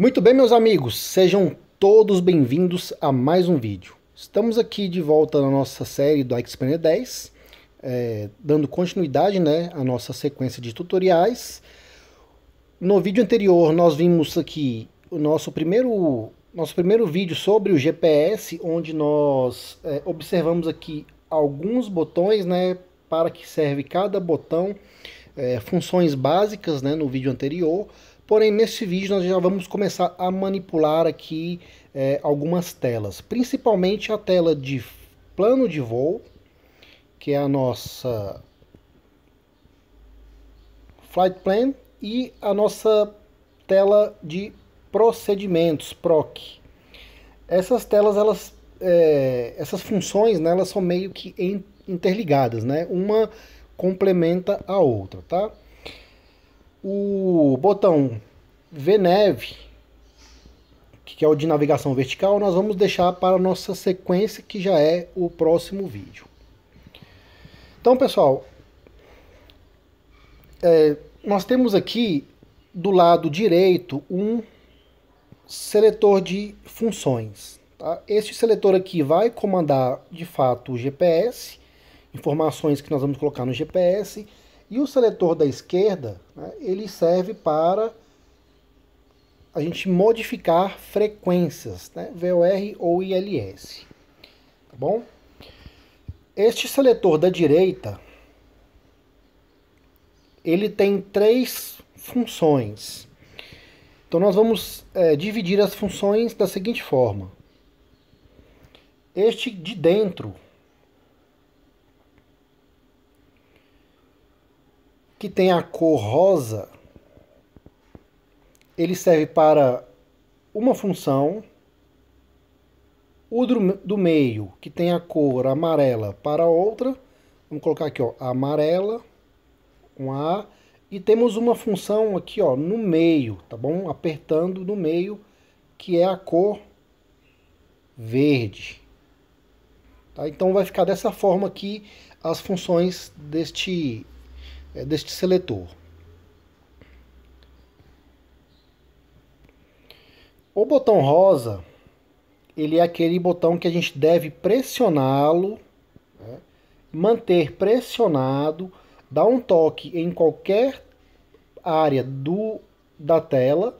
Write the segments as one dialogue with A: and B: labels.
A: Muito bem, meus amigos, sejam todos bem-vindos a mais um vídeo. Estamos aqui de volta na nossa série do Xperia 10, é, dando continuidade né, à nossa sequência de tutoriais. No vídeo anterior, nós vimos aqui o nosso primeiro, nosso primeiro vídeo sobre o GPS, onde nós é, observamos aqui alguns botões, né, para que serve cada botão, é, funções básicas né, no vídeo anterior, Porém, nesse vídeo nós já vamos começar a manipular aqui é, algumas telas, principalmente a tela de plano de voo, que é a nossa Flight Plan e a nossa tela de procedimentos, PROC. Essas telas, elas, é, essas funções, né, elas são meio que interligadas, né? Uma complementa a outra, tá? o botão VNEV, que é o de navegação vertical, nós vamos deixar para a nossa sequência, que já é o próximo vídeo. Então, pessoal, é, nós temos aqui do lado direito um seletor de funções. Tá? Este seletor aqui vai comandar, de fato, o GPS, informações que nós vamos colocar no GPS, e o seletor da esquerda, né, ele serve para a gente modificar frequências, né, VOR ou ILS. Tá bom? Este seletor da direita, ele tem três funções. Então nós vamos é, dividir as funções da seguinte forma. Este de dentro, que tem a cor rosa, ele serve para uma função. O do meio, que tem a cor amarela, para outra. Vamos colocar aqui, ó, amarela, um A. E temos uma função aqui, ó, no meio, tá bom? Apertando no meio, que é a cor verde. Tá? Então vai ficar dessa forma aqui as funções deste é deste seletor. O botão rosa, ele é aquele botão que a gente deve pressioná-lo, né? manter pressionado, dar um toque em qualquer área do, da tela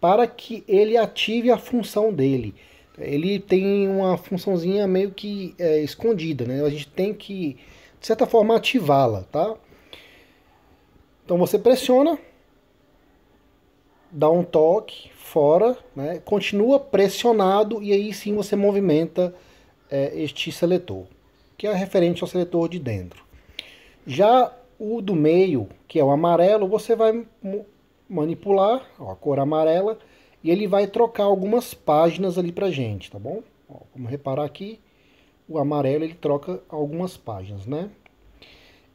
A: para que ele ative a função dele. Ele tem uma funçãozinha meio que é, escondida, né? A gente tem que, de certa forma, ativá-la, tá? Então você pressiona, dá um toque fora, né? continua pressionado e aí sim você movimenta é, este seletor, que é referente ao seletor de dentro. Já o do meio, que é o amarelo, você vai manipular ó, a cor amarela e ele vai trocar algumas páginas ali pra gente, tá bom? Ó, vamos reparar aqui, o amarelo ele troca algumas páginas, né?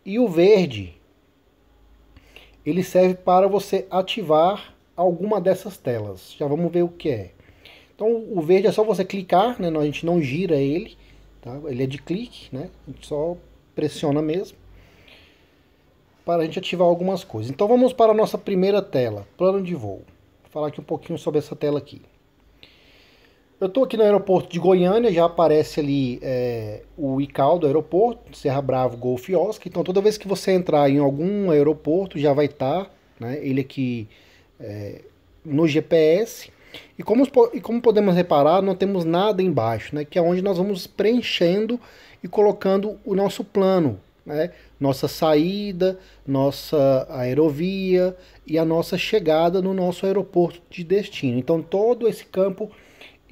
A: E o verde, ele serve para você ativar alguma dessas telas. Já vamos ver o que é. Então o verde é só você clicar, né? a gente não gira ele, tá? ele é de clique, né? a gente só pressiona mesmo para a gente ativar algumas coisas. Então vamos para a nossa primeira tela, plano de voo. Vou falar aqui um pouquinho sobre essa tela aqui. Eu estou aqui no aeroporto de Goiânia, já aparece ali é, o ICAO do aeroporto, Serra Bravo, Golf Oscar. Então toda vez que você entrar em algum aeroporto já vai estar tá, né, ele aqui é, no GPS. E como, e como podemos reparar, não temos nada embaixo, né, que é onde nós vamos preenchendo e colocando o nosso plano, né? nossa saída, nossa aerovia e a nossa chegada no nosso aeroporto de destino. Então todo esse campo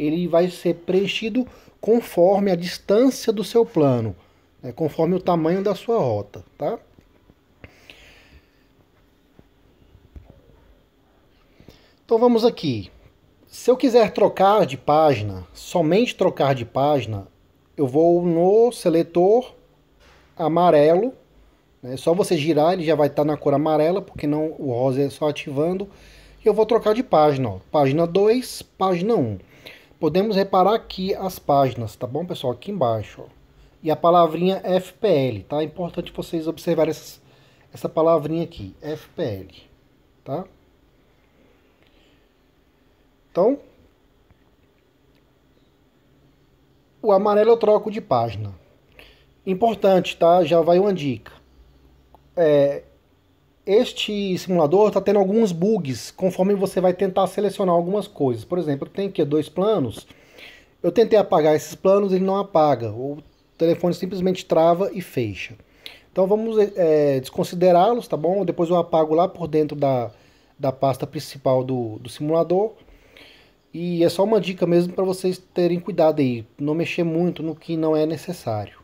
A: ele vai ser preenchido conforme a distância do seu plano, né, conforme o tamanho da sua rota, tá? Então vamos aqui. Se eu quiser trocar de página, somente trocar de página, eu vou no seletor amarelo. Né, é Só você girar, ele já vai estar tá na cor amarela, porque não o rosa é só ativando. E eu vou trocar de página. Ó. Página 2, página 1. Um podemos reparar aqui as páginas, tá bom, pessoal? Aqui embaixo, ó. E a palavrinha FPL, tá? É importante vocês observarem essas, essa palavrinha aqui, FPL, tá? Então, o amarelo eu troco de página. Importante, tá? Já vai uma dica. É, este simulador está tendo alguns bugs conforme você vai tentar selecionar algumas coisas. Por exemplo, tem aqui dois planos. Eu tentei apagar esses planos, ele não apaga. O telefone simplesmente trava e fecha. Então vamos é, desconsiderá-los, tá bom? Depois eu apago lá por dentro da, da pasta principal do, do simulador. E é só uma dica mesmo para vocês terem cuidado aí, não mexer muito no que não é necessário.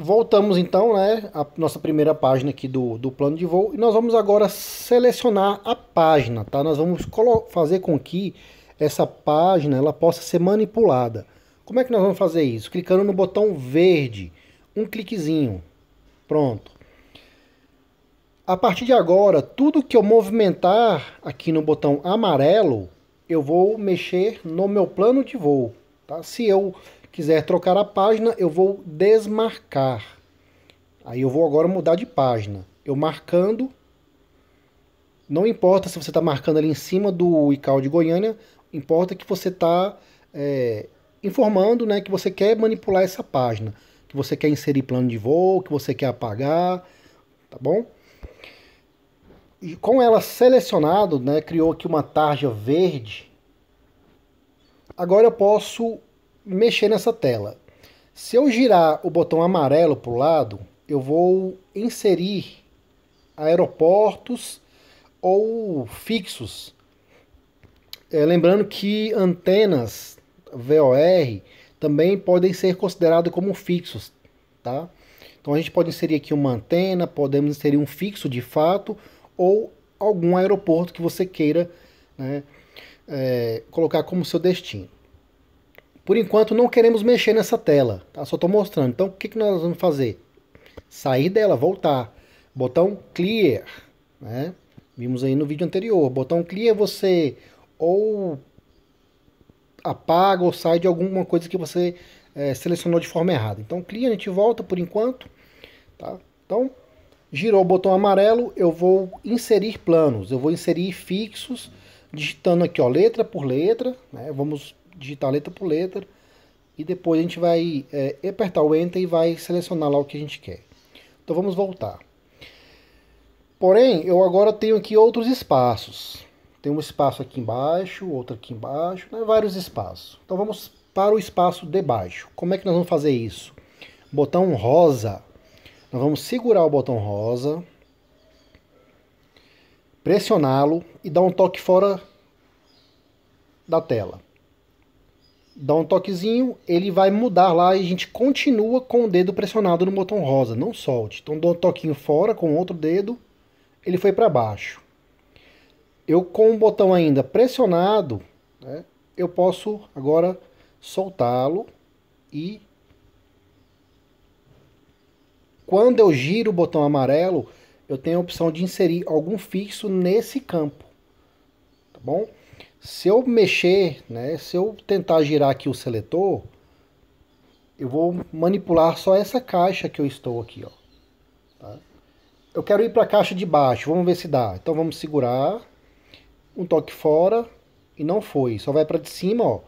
A: Voltamos então, né, a nossa primeira página aqui do, do plano de voo e nós vamos agora selecionar a página, tá? Nós vamos fazer com que essa página ela possa ser manipulada. Como é que nós vamos fazer isso? Clicando no botão verde, um cliquezinho, pronto. A partir de agora, tudo que eu movimentar aqui no botão amarelo, eu vou mexer no meu plano de voo, tá? Se eu quiser trocar a página, eu vou desmarcar. Aí eu vou agora mudar de página. Eu marcando, não importa se você está marcando ali em cima do ICAO de Goiânia, importa que você está é, informando né, que você quer manipular essa página, que você quer inserir plano de voo, que você quer apagar, tá bom? E com ela selecionado, né, criou aqui uma tarja verde. Agora eu posso mexer nessa tela. Se eu girar o botão amarelo para o lado, eu vou inserir aeroportos ou fixos. É, lembrando que antenas VOR também podem ser consideradas como fixos, tá? Então a gente pode inserir aqui uma antena, podemos inserir um fixo de fato ou algum aeroporto que você queira né, é, colocar como seu destino. Por enquanto não queremos mexer nessa tela, tá? só estou mostrando. Então o que, que nós vamos fazer? Sair dela, voltar. Botão clear, né? Vimos aí no vídeo anterior. Botão clear você ou apaga ou sai de alguma coisa que você é, selecionou de forma errada. Então clear, a gente volta por enquanto. Tá? Então girou o botão amarelo, eu vou inserir planos, eu vou inserir fixos digitando aqui ó, letra por letra, né? vamos digitar letra por letra e depois a gente vai é, apertar o Enter e vai selecionar lá o que a gente quer. Então vamos voltar. Porém, eu agora tenho aqui outros espaços. Tem um espaço aqui embaixo, outro aqui embaixo, né? vários espaços. Então vamos para o espaço de baixo. Como é que nós vamos fazer isso? Botão rosa. Nós vamos segurar o botão rosa, pressioná-lo e dar um toque fora da tela dá um toquezinho, ele vai mudar lá e a gente continua com o dedo pressionado no botão rosa, não solte. Então dou um toquinho fora com outro dedo, ele foi para baixo. Eu com o botão ainda pressionado, né, eu posso agora soltá-lo e quando eu giro o botão amarelo, eu tenho a opção de inserir algum fixo nesse campo, tá bom? Se eu mexer, né, se eu tentar girar aqui o seletor, eu vou manipular só essa caixa que eu estou aqui, ó. Tá? Eu quero ir para a caixa de baixo, vamos ver se dá. Então vamos segurar, um toque fora e não foi. Só vai para de cima, ó.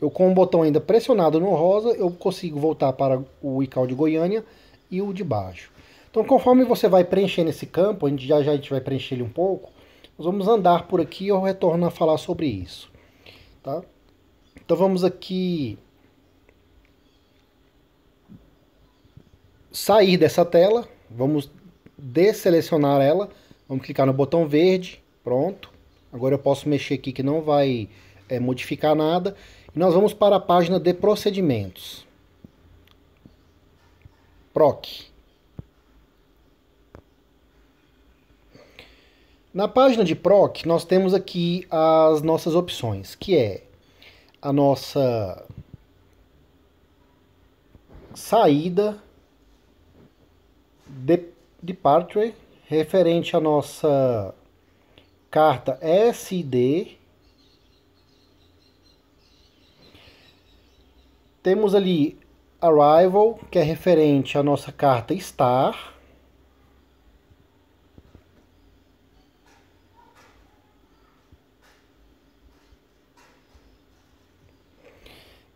A: Eu com o botão ainda pressionado no rosa, eu consigo voltar para o ical de Goiânia e o de baixo. Então conforme você vai preenchendo esse campo, a gente já, já a gente vai preencher ele um pouco, nós vamos andar por aqui e eu retorno a falar sobre isso. Tá? Então vamos aqui sair dessa tela, vamos deselecionar ela, vamos clicar no botão verde, pronto. Agora eu posso mexer aqui que não vai é, modificar nada. E nós vamos para a página de procedimentos. PROC. Na página de PROC, nós temos aqui as nossas opções, que é a nossa saída de, departure referente à nossa carta SD. Temos ali arrival, que é referente à nossa carta star.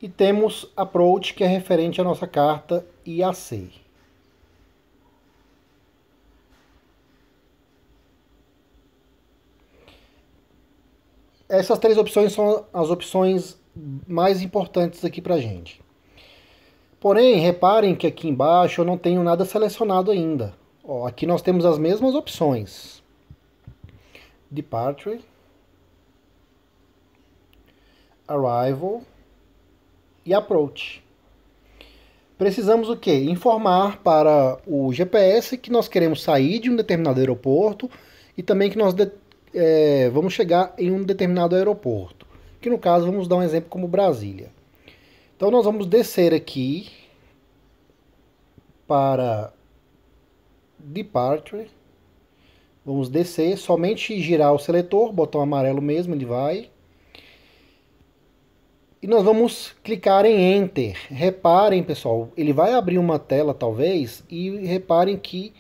A: E temos approach, que é referente à nossa carta IAC. Essas três opções são as opções mais importantes aqui para gente. Porém, reparem que aqui embaixo eu não tenho nada selecionado ainda. Ó, aqui nós temos as mesmas opções. Departure. Arrival e approach. Precisamos o que? Informar para o GPS que nós queremos sair de um determinado aeroporto e também que nós é, vamos chegar em um determinado aeroporto. Que no caso vamos dar um exemplo como Brasília. Então nós vamos descer aqui para departure. Vamos descer, somente girar o seletor, botão amarelo mesmo, ele vai e nós vamos clicar em Enter. Reparem, pessoal, ele vai abrir uma tela, talvez, e reparem que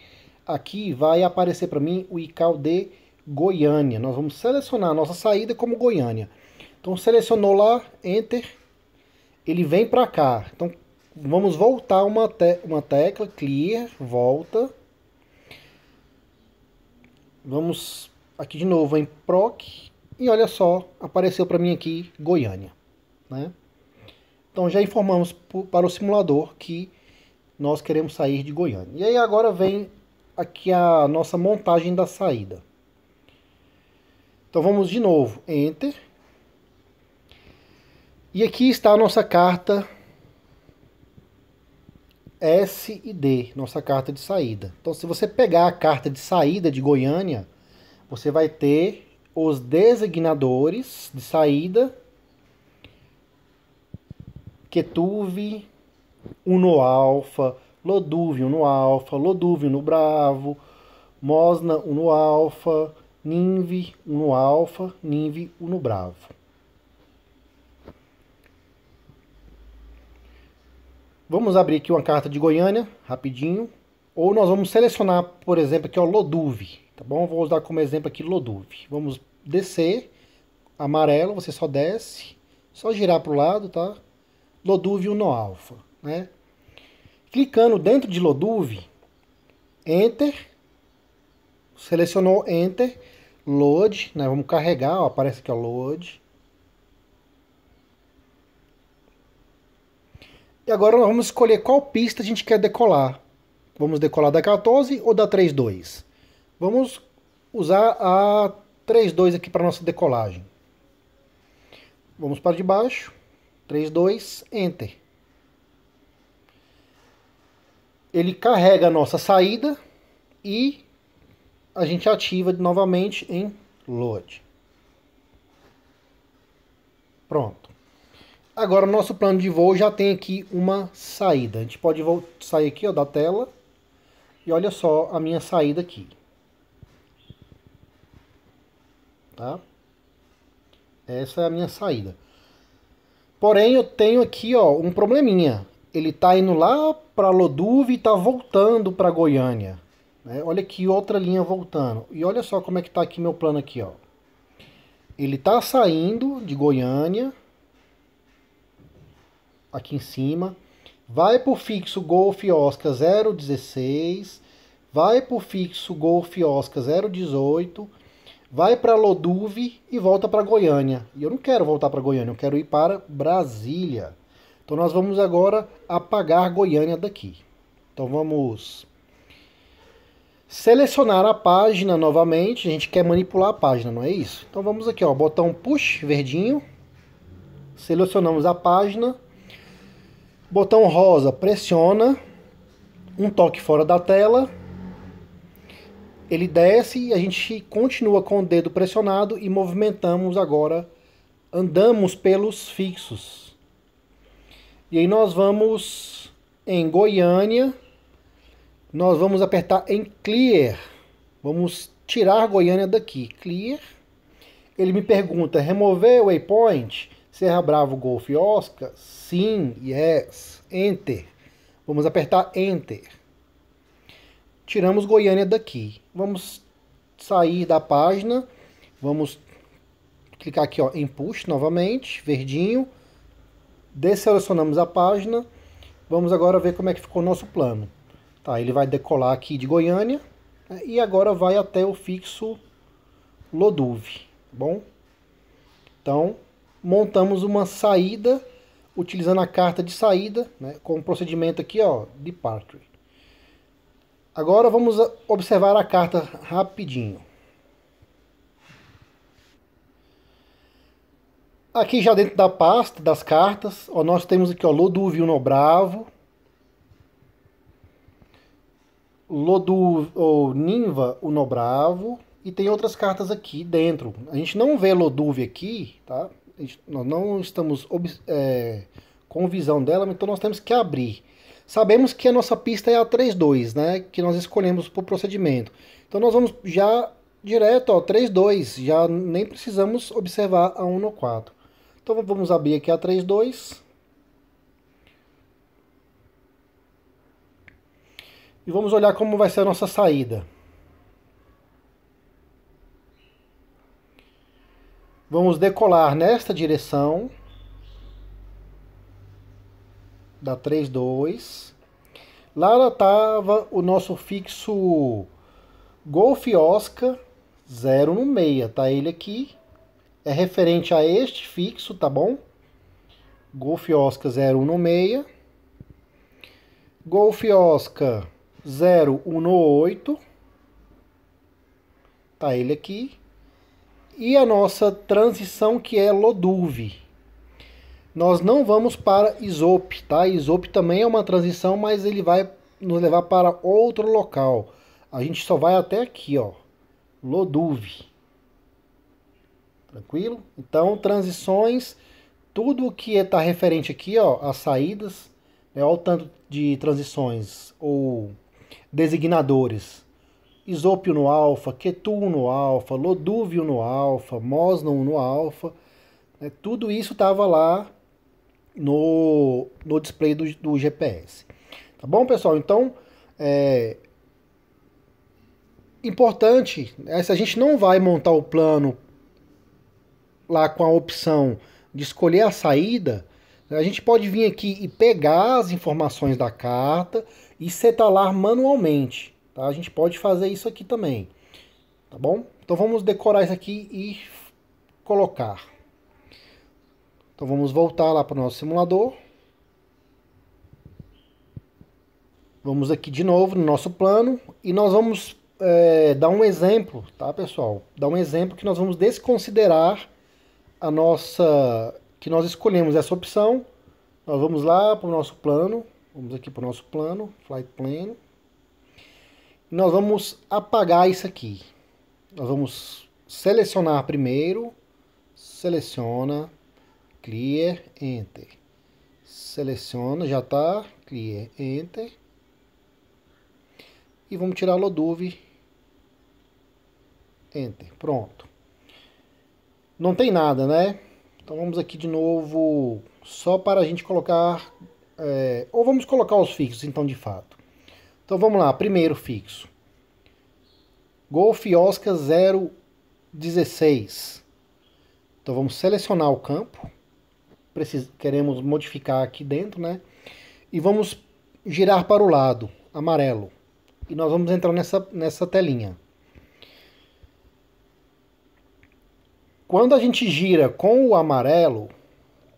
A: aqui vai aparecer para mim o ICAL de Goiânia. Nós vamos selecionar a nossa saída como Goiânia. Então, selecionou lá, Enter, ele vem para cá. Então, vamos voltar uma, te uma tecla, Clear, volta. Vamos aqui de novo em PROC, e olha só, apareceu para mim aqui Goiânia. Né? Então já informamos para o simulador que nós queremos sair de Goiânia. E aí agora vem aqui a nossa montagem da saída. Então vamos de novo, Enter. E aqui está a nossa carta S e D, nossa carta de saída. Então se você pegar a carta de saída de Goiânia, você vai ter os designadores de saída Ketuvi, Uno Alfa, Lodúvio no Alfa, Lodúvio no Bravo, Mosna Uno Alfa, Ninve Uno Alfa, Ninve Uno Bravo. Vamos abrir aqui uma carta de Goiânia, rapidinho. Ou nós vamos selecionar, por exemplo, aqui o Loduve, tá bom? Vou usar como exemplo aqui Loduve. Vamos descer, amarelo, você só desce, só girar para o lado, tá? Loduv Uno Alpha. Né? Clicando dentro de Loduv, Enter, selecionou Enter, Load, né? vamos carregar, ó, aparece aqui o Load. E agora nós vamos escolher qual pista a gente quer decolar. Vamos decolar da 14 ou da 32? Vamos usar a 32 aqui para nossa decolagem. Vamos para de baixo. 3, 2, Enter. Ele carrega a nossa saída e a gente ativa novamente em load. Pronto. Agora, o nosso plano de voo já tem aqui uma saída. A gente pode sair aqui ó, da tela. E olha só a minha saída aqui. Tá? Essa é a minha saída. Porém, eu tenho aqui ó, um probleminha. Ele está indo lá para Loduve e está voltando para Goiânia. Né? Olha aqui outra linha voltando. E olha só como é que está aqui meu plano aqui. Ó. Ele está saindo de Goiânia. Aqui em cima. Vai para o fixo Golf Oscar 016. Vai para o fixo Golf Oscar 018 vai para Loduve e volta para Goiânia. E eu não quero voltar para Goiânia, eu quero ir para Brasília. Então nós vamos agora apagar Goiânia daqui. Então vamos selecionar a página novamente. A gente quer manipular a página, não é isso? Então vamos aqui, ó, botão push verdinho. Selecionamos a página. Botão rosa pressiona. Um toque fora da tela ele desce e a gente continua com o dedo pressionado e movimentamos agora, andamos pelos fixos. E aí nós vamos em Goiânia, nós vamos apertar em Clear. Vamos tirar Goiânia daqui. Clear. Ele me pergunta, remover waypoint? Serra Bravo, Golf Oscar? Sim, yes, enter. Vamos apertar enter tiramos Goiânia daqui. Vamos sair da página, vamos clicar aqui ó, em Push novamente, verdinho, desselecionamos a página, vamos agora ver como é que ficou o nosso plano. Tá, ele vai decolar aqui de Goiânia né, e agora vai até o fixo Loduve, tá bom? Então, montamos uma saída utilizando a carta de saída, né, com o procedimento aqui, ó, de Agora vamos observar a carta rapidinho. Aqui já dentro da pasta das cartas, ó, nós temos aqui o Lodúvio no Bravo, Lodu ou Ninva o Nobravo e tem outras cartas aqui dentro. A gente não vê Loduve aqui, tá? Gente, nós não estamos é, com visão dela, então nós temos que abrir. Sabemos que a nossa pista é a 3-2, né? Que nós escolhemos por procedimento. Então nós vamos já direto, ao 3-2. Já nem precisamos observar a 1 no 4. Então vamos abrir aqui a 3-2. E vamos olhar como vai ser a nossa saída. Vamos decolar nesta direção da 3, 2. Lá estava o nosso fixo Golf Oscar 0 no 6. tá ele aqui. É referente a este fixo, tá bom? Golf Oscar 0 no 6. Golf Oscar 0 no 8. Tá ele aqui. E a nossa transição que é Loduve. Nós não vamos para Isope, tá? Isope também é uma transição, mas ele vai nos levar para outro local. A gente só vai até aqui, ó. Loduve. Tranquilo? Então, transições, tudo o que está é, referente aqui, ó, as saídas, né, olha o tanto de transições ou designadores. Isopio no alfa, Ketu no alfa, loduvio no alfa, Mosnon no alfa. Né, tudo isso estava lá no, no display do, do GPS. Tá bom, pessoal? Então, é importante, né? se a gente não vai montar o plano lá com a opção de escolher a saída, a gente pode vir aqui e pegar as informações da carta e setalar manualmente. Tá? A gente pode fazer isso aqui também. Tá bom? Então vamos decorar isso aqui e colocar. Então vamos voltar lá para o nosso simulador. Vamos aqui de novo no nosso plano e nós vamos é, dar um exemplo, tá pessoal? Dar um exemplo que nós vamos desconsiderar a nossa... que nós escolhemos essa opção. Nós vamos lá para o nosso plano, vamos aqui para o nosso plano, Flight plan. E nós vamos apagar isso aqui. Nós vamos selecionar primeiro, seleciona, clear, enter. Seleciono, já está, clear, enter. E vamos tirar a Lodove, enter, pronto. Não tem nada, né? Então vamos aqui de novo, só para a gente colocar, é, ou vamos colocar os fixos então de fato. Então vamos lá, primeiro fixo. Golf Oscar 016. Então vamos selecionar o campo precis, queremos modificar aqui dentro, né? E vamos girar para o lado, amarelo. E nós vamos entrar nessa, nessa telinha. Quando a gente gira com o amarelo,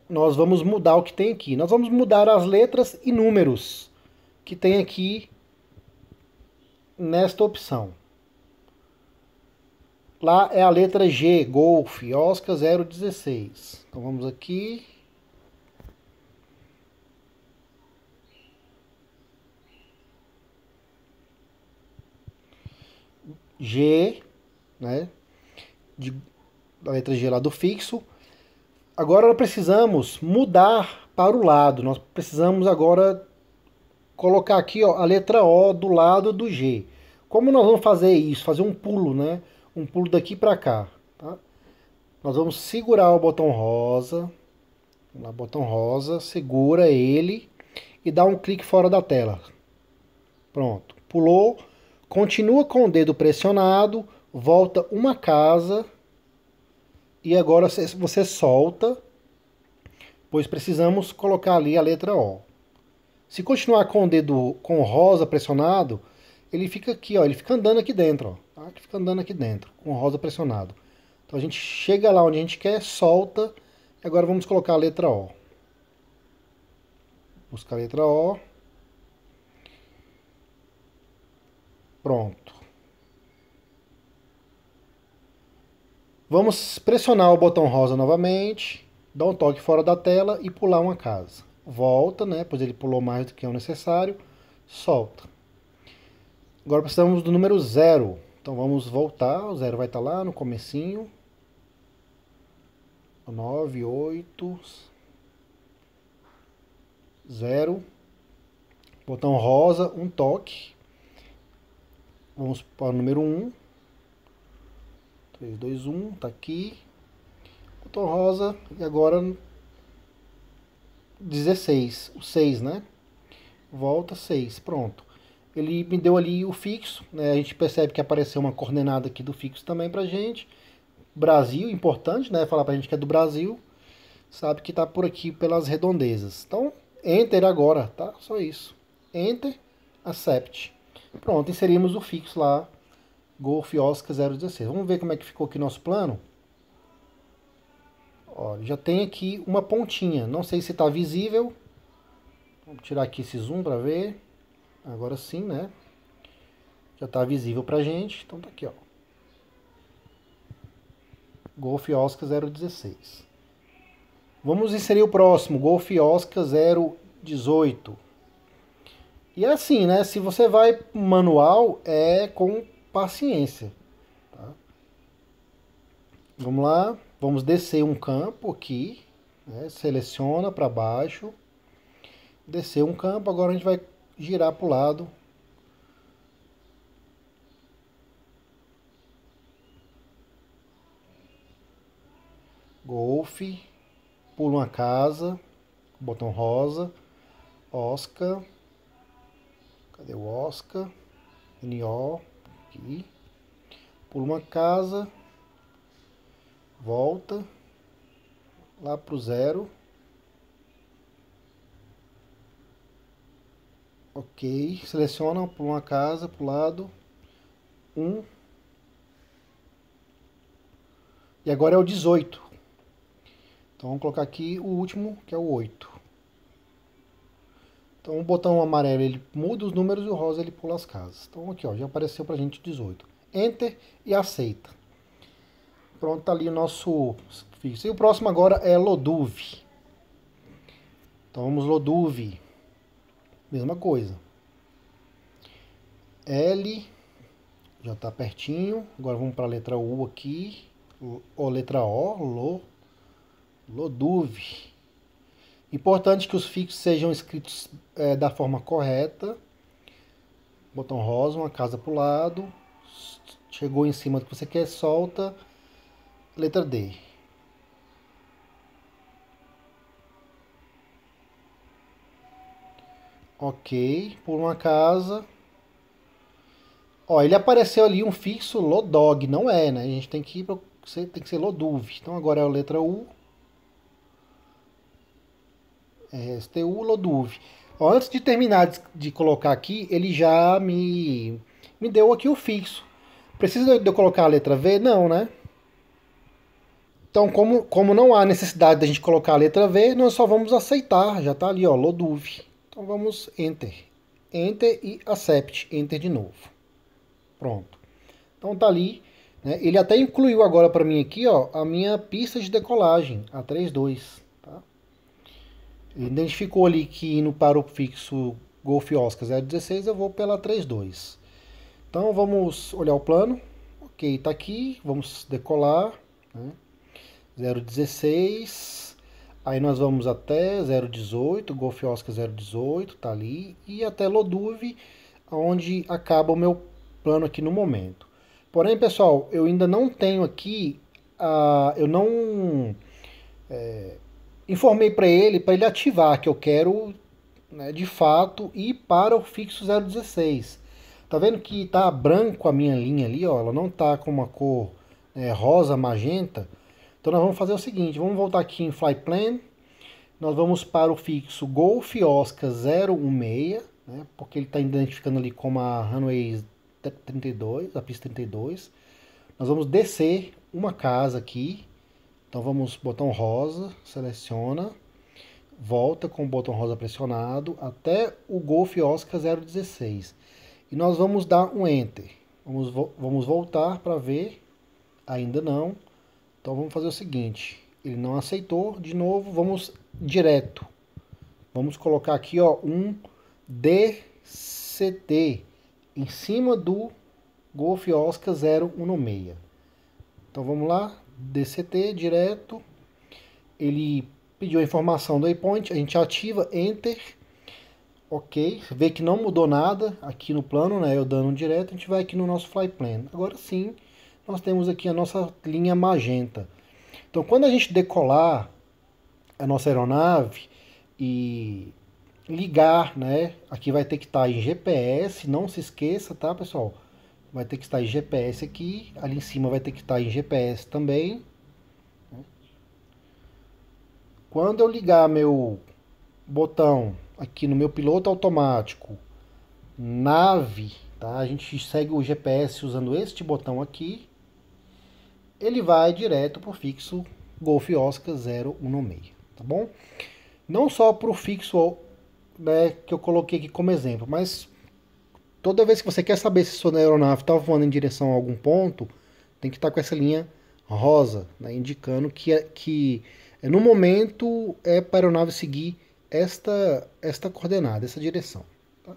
A: nós vamos mudar o que tem aqui. Nós vamos mudar as letras e números que tem aqui nesta opção. Lá é a letra G, Golf, Oscar 016. Então vamos aqui, G, né? De, da letra G lá do fixo. Agora nós precisamos mudar para o lado. Nós precisamos agora colocar aqui ó, a letra O do lado do G. Como nós vamos fazer isso? Fazer um pulo, né? Um pulo daqui para cá. Tá? Nós vamos segurar o botão rosa. lá, botão rosa. Segura ele e dá um clique fora da tela. Pronto. Pulou. Continua com o dedo pressionado, volta uma casa e agora você solta, pois precisamos colocar ali a letra O. Se continuar com o dedo com o rosa pressionado, ele fica aqui, ó, ele fica andando aqui dentro, ó, tá? Ele fica andando aqui dentro com o rosa pressionado. Então a gente chega lá onde a gente quer, solta. Agora vamos colocar a letra O. Buscar a letra O. Pronto. Vamos pressionar o botão rosa novamente, dar um toque fora da tela e pular uma casa. Volta, né, pois ele pulou mais do que é o necessário, solta. Agora precisamos do número 0. Então vamos voltar, o 0 vai estar tá lá no comecinho. 9, 8, 0. Botão rosa, um toque vamos para o número 1. 3, 2, 1, tá aqui. O tom rosa e agora 16, o 6, né? Volta 6, pronto. Ele me deu ali o fixo, né? A gente percebe que apareceu uma coordenada aqui do fixo também pra gente. Brasil, importante, né? Falar pra gente que é do Brasil. Sabe que tá por aqui pelas redondezas. Então, enter agora, tá? Só isso. Enter, accept. Pronto, inserimos o fixo lá, Golf Oscar 016. Vamos ver como é que ficou aqui nosso plano. Olha, já tem aqui uma pontinha, não sei se está visível. Vamos tirar aqui esse zoom para ver. Agora sim, né? Já está visível para a gente, então tá aqui, ó. Golf Oscar 016. Vamos inserir o próximo, Golf Oscar 018. E é assim, né? Se você vai manual, é com paciência. Tá? Vamos lá, vamos descer um campo aqui, né? seleciona para baixo, descer um campo, agora a gente vai girar para o lado. Golfe, pula uma casa, botão rosa, Oscar. Cadê o Oscar? NO. Aqui. Pula uma casa. Volta. Lá pro zero. Ok. Seleciona, pula uma casa pro lado. Um. E agora é o 18. Então vamos colocar aqui o último, que é o 8. Então o botão amarelo ele muda os números e o rosa ele pula as casas. Então aqui ó, já apareceu para a gente 18. Enter e aceita. Pronto, tá ali o nosso fixo. E o próximo agora é Loduv. Então vamos Loduv. Mesma coisa. L já está pertinho. Agora vamos para a letra U aqui. Ou letra O, Lo, Loduv. Importante que os fixos sejam escritos é, da forma correta. Botão rosa, uma casa para o lado. Chegou em cima do que você quer, solta. Letra D. Ok, por uma casa. Ó, ele apareceu ali um fixo Lodog, não é, né? A gente tem que ir para tem que ser Loduve. Então agora é a letra U é, STU Loduv. antes de terminar de colocar aqui, ele já me, me deu aqui o fixo. Precisa de eu colocar a letra V? Não, né? Então, como, como não há necessidade da gente colocar a letra V, nós só vamos aceitar. Já está ali, ó, Loduv. Então, vamos Enter. Enter e Accept. Enter de novo. Pronto. Então, tá ali. Né? Ele até incluiu agora para mim aqui, ó, a minha pista de decolagem, a 32 identificou ali que no paro fixo Golf Oscar 016 eu vou pela 32. Então vamos olhar o plano. Ok, está aqui. Vamos decolar. Né? 016. Aí nós vamos até 018, Golf Oscar 018, tá ali. E até Loduve, onde acaba o meu plano aqui no momento. Porém, pessoal, eu ainda não tenho aqui, uh, eu não é, informei para ele, para ele ativar, que eu quero né, de fato ir para o fixo 016. Tá vendo que tá branco a minha linha ali, ó, ela não tá com uma cor é, rosa, magenta. Então nós vamos fazer o seguinte, vamos voltar aqui em flight Plan, nós vamos para o fixo Golf Oscar 016, né, porque ele está identificando ali como a Runway 32, a pista 32. Nós vamos descer uma casa aqui, então vamos botão rosa, seleciona, volta com o botão rosa pressionado até o Golf Oscar 016. E nós vamos dar um Enter. Vamos, vamos voltar para ver, ainda não. Então vamos fazer o seguinte, ele não aceitou, de novo vamos direto. Vamos colocar aqui ó, um DCT em cima do Golf Oscar 016. Então vamos lá, DCT direto. Ele pediu a informação do waypoint, a gente ativa, enter, ok, vê que não mudou nada aqui no plano, né, eu dando direto, a gente vai aqui no nosso fly plan. Agora sim, nós temos aqui a nossa linha magenta. Então quando a gente decolar a nossa aeronave e ligar, né, aqui vai ter que estar tá em GPS, não se esqueça, tá pessoal, vai ter que estar em GPS aqui, ali em cima vai ter que estar em GPS também. Quando eu ligar meu botão aqui no meu piloto automático, nave, tá? a gente segue o GPS usando este botão aqui, ele vai direto para o fixo Golf Oscar 016, tá bom? Não só para o fixo né, que eu coloquei aqui como exemplo, mas toda vez que você quer saber se sua aeronave está voando em direção a algum ponto, tem que estar tá com essa linha rosa, né, indicando que, é, que é, no momento é para a aeronave seguir esta, esta coordenada, essa direção. Tá?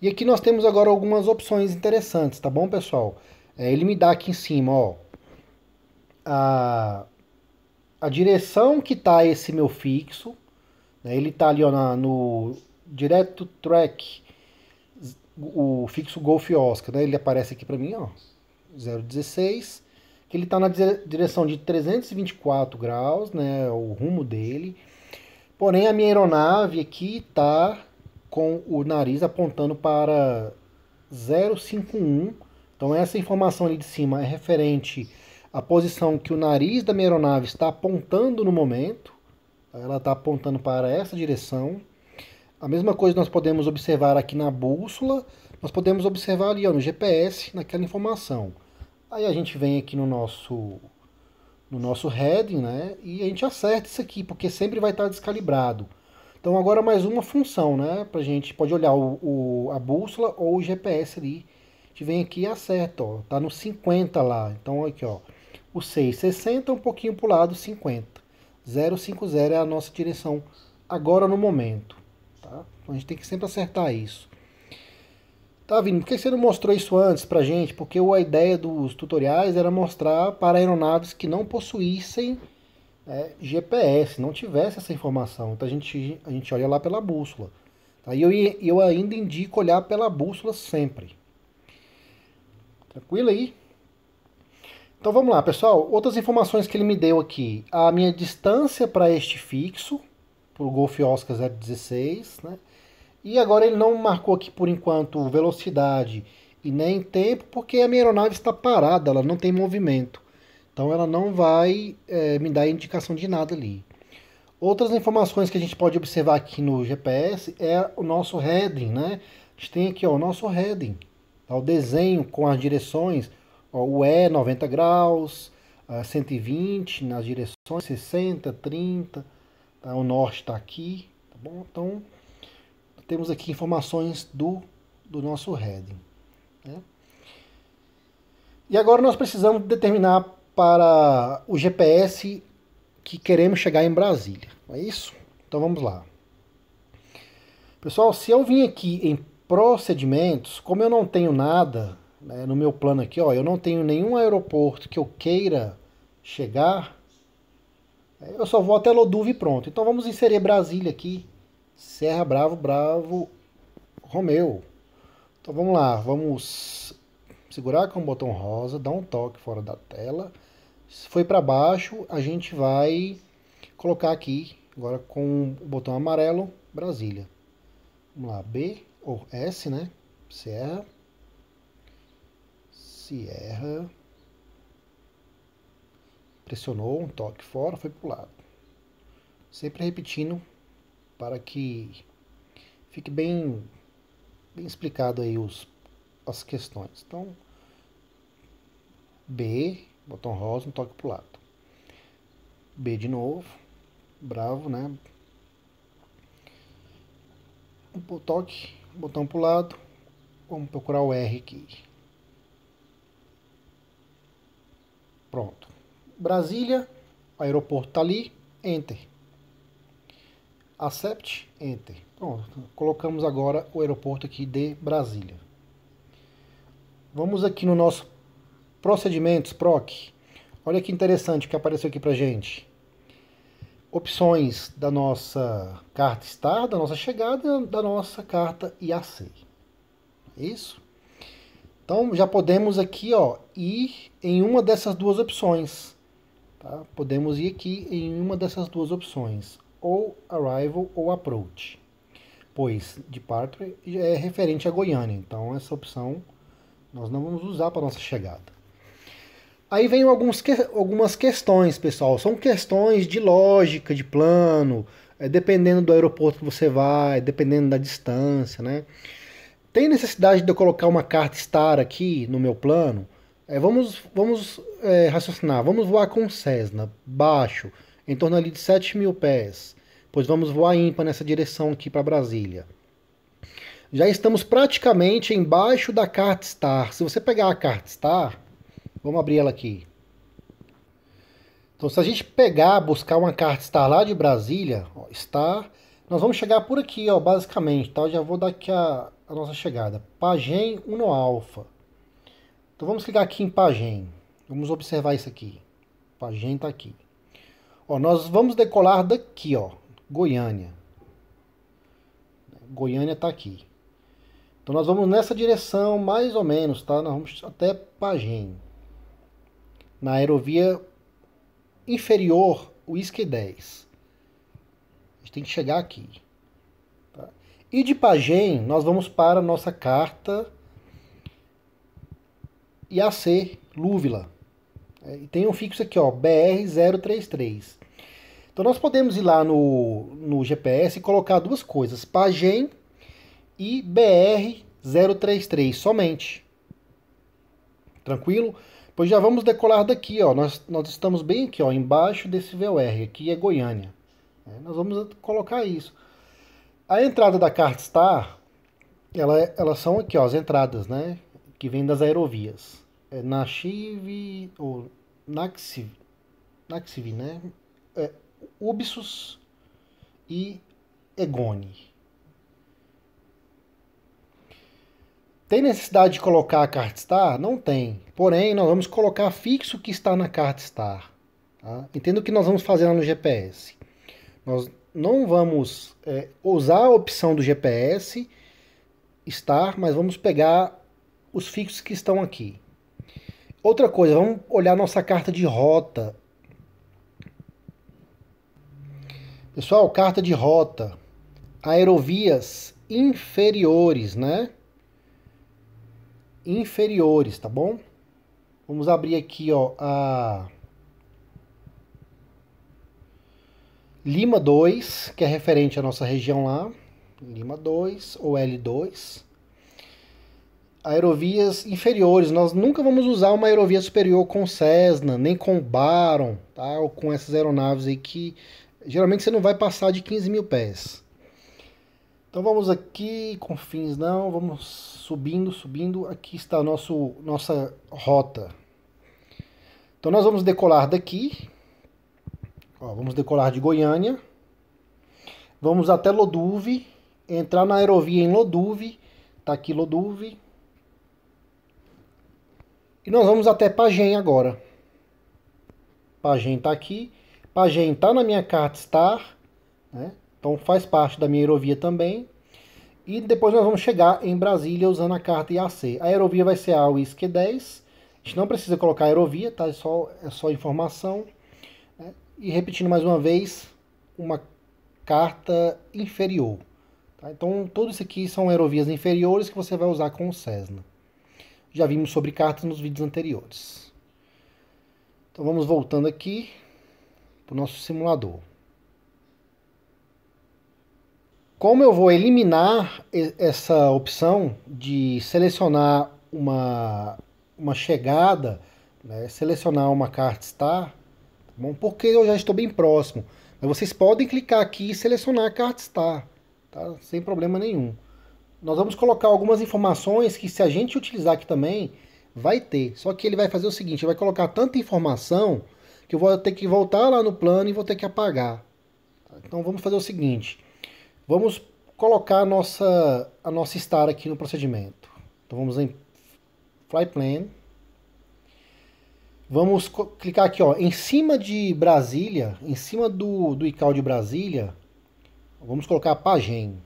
A: E aqui nós temos agora algumas opções interessantes, tá bom, pessoal? É, ele me dá aqui em cima, ó, a, a direção que está esse meu fixo, né, ele está ali ó, na, no Direto Track o fixo Golf Oscar, né? Ele aparece aqui para mim, ó, 016, que ele está na direção de 324 graus, né? O rumo dele. Porém, a minha aeronave aqui está com o nariz apontando para 051. Então, essa informação ali de cima é referente à posição que o nariz da minha aeronave está apontando no momento. Ela está apontando para essa direção. A mesma coisa nós podemos observar aqui na bússola, nós podemos observar ali ó, no GPS, naquela informação. Aí a gente vem aqui no nosso no nosso heading, né? E a gente acerta isso aqui, porque sempre vai estar descalibrado. Então agora mais uma função, né? Pra gente pode olhar o, o a bússola ou o GPS ali. A gente vem aqui e acerta, ó. Tá no 50 lá. Então aqui, ó. O 660 um pouquinho pro lado, 50. 050 é a nossa direção agora no momento. Tá? Então a gente tem que sempre acertar isso. Tá, Vini, por que você não mostrou isso antes pra gente? Porque a ideia dos tutoriais era mostrar para aeronaves que não possuíssem é, GPS, não tivesse essa informação. Então a gente, a gente olha lá pela bússola. Tá? E eu, eu ainda indico olhar pela bússola sempre. Tranquilo aí? Então vamos lá, pessoal. Outras informações que ele me deu aqui. A minha distância para este fixo, o Golf Oscar 016, né? E agora ele não marcou aqui por enquanto velocidade e nem tempo, porque a minha aeronave está parada, ela não tem movimento. Então ela não vai é, me dar indicação de nada ali. Outras informações que a gente pode observar aqui no GPS é o nosso heading, né? A gente tem aqui ó, o nosso heading, tá? o desenho com as direções, ó, o E 90 graus, 120 nas direções, 60, 30, Tá? O norte está aqui, tá bom? Então, temos aqui informações do, do nosso heading. Né? E agora nós precisamos determinar para o GPS que queremos chegar em Brasília, não é isso? Então vamos lá. Pessoal, se eu vim aqui em procedimentos, como eu não tenho nada né, no meu plano aqui, ó, eu não tenho nenhum aeroporto que eu queira chegar, é, eu só vou até Loduve e pronto. Então vamos inserir Brasília aqui. Serra Bravo, Bravo, Romeu. Então vamos lá, vamos segurar com o botão rosa, dar um toque fora da tela. Se foi para baixo, a gente vai colocar aqui, agora com o botão amarelo, Brasília. Vamos lá, B ou S, né? Serra. Sierra pressionou um toque fora, foi para o lado. Sempre repetindo para que fique bem, bem explicado aí os, as questões. Então, B, botão rosa, um toque para o lado. B de novo, bravo, né? Um toque, botão para o lado. Vamos procurar o R aqui. Pronto. Brasília, o aeroporto está ali, Enter. Accept, Enter. Pronto, colocamos agora o aeroporto aqui de Brasília. Vamos aqui no nosso procedimentos, PROC. Olha que interessante que apareceu aqui para gente. Opções da nossa carta STAR, da nossa chegada, da nossa carta IAC. É isso? Então já podemos aqui ó, ir em uma dessas duas opções. Tá? Podemos ir aqui em uma dessas duas opções, ou Arrival ou Approach, pois Departure é referente a Goiânia, então essa opção nós não vamos usar para nossa chegada. Aí vem alguns que, algumas questões, pessoal. São questões de lógica, de plano, é, dependendo do aeroporto que você vai, dependendo da distância, né? Tem necessidade de eu colocar uma carta STAR aqui no meu plano? É, vamos vamos é, raciocinar, vamos voar com Cessna, baixo, em torno ali de 7 mil pés, pois vamos voar ímpar nessa direção aqui para Brasília. Já estamos praticamente embaixo da carta Star. Se você pegar a carta Star, vamos abrir ela aqui. Então, se a gente pegar, buscar uma carta Star lá de Brasília, ó, Star, nós vamos chegar por aqui, ó, basicamente. Tá? Eu já vou dar aqui a, a nossa chegada. Pagem 1 Alpha. Então vamos clicar aqui em Pagem. Vamos observar isso aqui. Pagem está aqui. Ó, nós vamos decolar daqui, ó, Goiânia. Goiânia está aqui. Então nós vamos nessa direção, mais ou menos, tá? Nós vamos até Pagem. Na aerovia inferior, Whisky 10. A gente tem que chegar aqui. Tá? E de Pagem, nós vamos para a nossa carta e AC Lúvila. É, e tem um fixo aqui, ó, BR-033. Então nós podemos ir lá no, no GPS e colocar duas coisas, Pagem e BR-033 somente. Tranquilo? Pois já vamos decolar daqui, ó. Nós, nós estamos bem aqui, ó, embaixo desse VOR. Aqui é Goiânia. É, nós vamos colocar isso. A entrada da CartStar, ela, é, elas são aqui, ó, as entradas, né? que vem das aerovias. É Nashiv ou Naxiv, Naxiv né? É, e Egone. Tem necessidade de colocar a carta star? Não tem. Porém, nós vamos colocar fixo o que está na carta star. Tá? Entenda o que nós vamos fazer lá no GPS. Nós não vamos é, usar a opção do GPS Star, mas vamos pegar os fixos que estão aqui. Outra coisa, vamos olhar nossa carta de rota. Pessoal, carta de rota. Aerovias inferiores, né? Inferiores, tá bom? Vamos abrir aqui, ó, a Lima 2, que é referente à nossa região lá. Lima 2 ou L2 aerovias inferiores. Nós nunca vamos usar uma aerovia superior com Cessna, nem com Baron, tá? ou com essas aeronaves aí que geralmente você não vai passar de 15 mil pés. Então vamos aqui, com fins não, vamos subindo, subindo. Aqui está nosso nossa rota. Então nós vamos decolar daqui. Ó, vamos decolar de Goiânia. Vamos até Loduve, entrar na aerovia em Loduve. Tá aqui Loduve, e nós vamos até Pagem agora. Pagem está aqui. Pagem está na minha carta Star. Né? Então faz parte da minha aerovia também. E depois nós vamos chegar em Brasília usando a carta IAC. A aerovia vai ser a UISC 10. A gente não precisa colocar aerovia, tá? É só, é só informação. Né? E repetindo mais uma vez, uma carta inferior. Tá? Então, tudo isso aqui são aerovias inferiores que você vai usar com o Cessna já vimos sobre cartas nos vídeos anteriores. Então vamos voltando aqui para o nosso simulador. Como eu vou eliminar essa opção de selecionar uma, uma chegada, né, selecionar uma carta Star, tá bom? porque eu já estou bem próximo. Mas vocês podem clicar aqui e selecionar a carta Star, tá? sem problema nenhum nós vamos colocar algumas informações que se a gente utilizar aqui também, vai ter. Só que ele vai fazer o seguinte, vai colocar tanta informação que eu vou ter que voltar lá no plano e vou ter que apagar. Então vamos fazer o seguinte, vamos colocar a nossa, a nossa star aqui no procedimento. Então vamos em Fly Plan. Vamos clicar aqui ó, em cima de Brasília, em cima do, do ICAO de Brasília, vamos colocar a Pagem.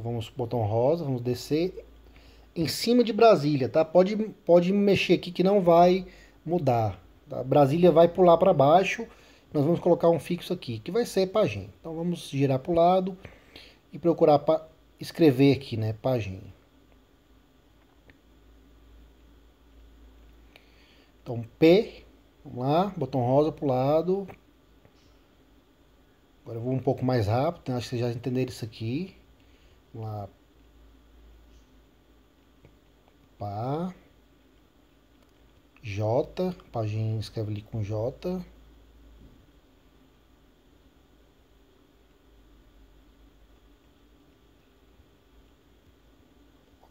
A: Então vamos pro botão rosa, vamos descer em cima de Brasília, tá? Pode, pode mexer aqui que não vai mudar. Tá? Brasília vai pular para baixo, nós vamos colocar um fixo aqui, que vai ser Pagem. Então vamos girar para o lado e procurar pa... escrever aqui, né? Pagem. Então P, vamos lá, botão rosa para o lado. Agora eu vou um pouco mais rápido, né? acho que vocês já entenderam isso aqui lá. Pá. J. Página escreve ali com J.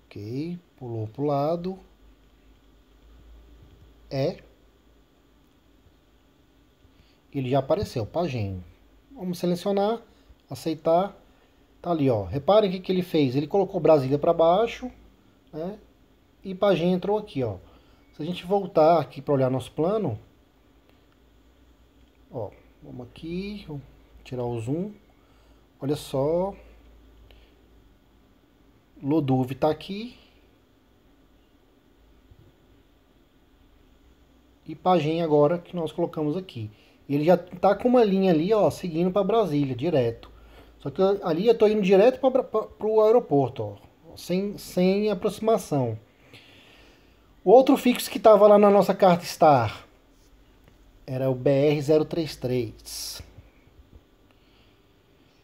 A: Ok. Pulou pro lado. É. Ele já apareceu, Pagem. Vamos selecionar, aceitar Tá ali, ó. Reparem o que, que ele fez. Ele colocou Brasília para baixo, né? E Pagé entrou aqui, ó. Se a gente voltar aqui para olhar nosso plano, ó, vamos aqui, tirar o zoom. Olha só. Lodov está aqui. E Pagem agora que nós colocamos aqui. Ele já tá com uma linha ali, ó, seguindo para Brasília, direto. Só que ali eu estou indo direto para o aeroporto, ó, sem, sem aproximação. O outro fixo que estava lá na nossa carta Star era o BR-033.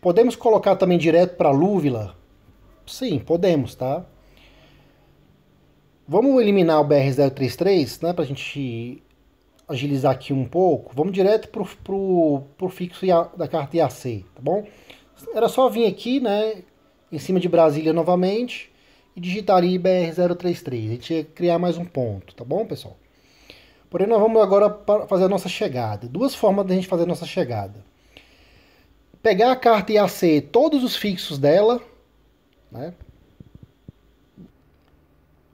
A: Podemos colocar também direto para Lúvila? Sim, podemos, tá? Vamos eliminar o BR-033, né, para a gente agilizar aqui um pouco. Vamos direto para o fixo da carta IAC, tá bom? Era só vir aqui, né, em cima de Brasília novamente e digitar aí BR-033. A gente ia criar mais um ponto, tá bom, pessoal? Porém, nós vamos agora fazer a nossa chegada. Duas formas da gente fazer a nossa chegada. Pegar a carta IAC, todos os fixos dela, né?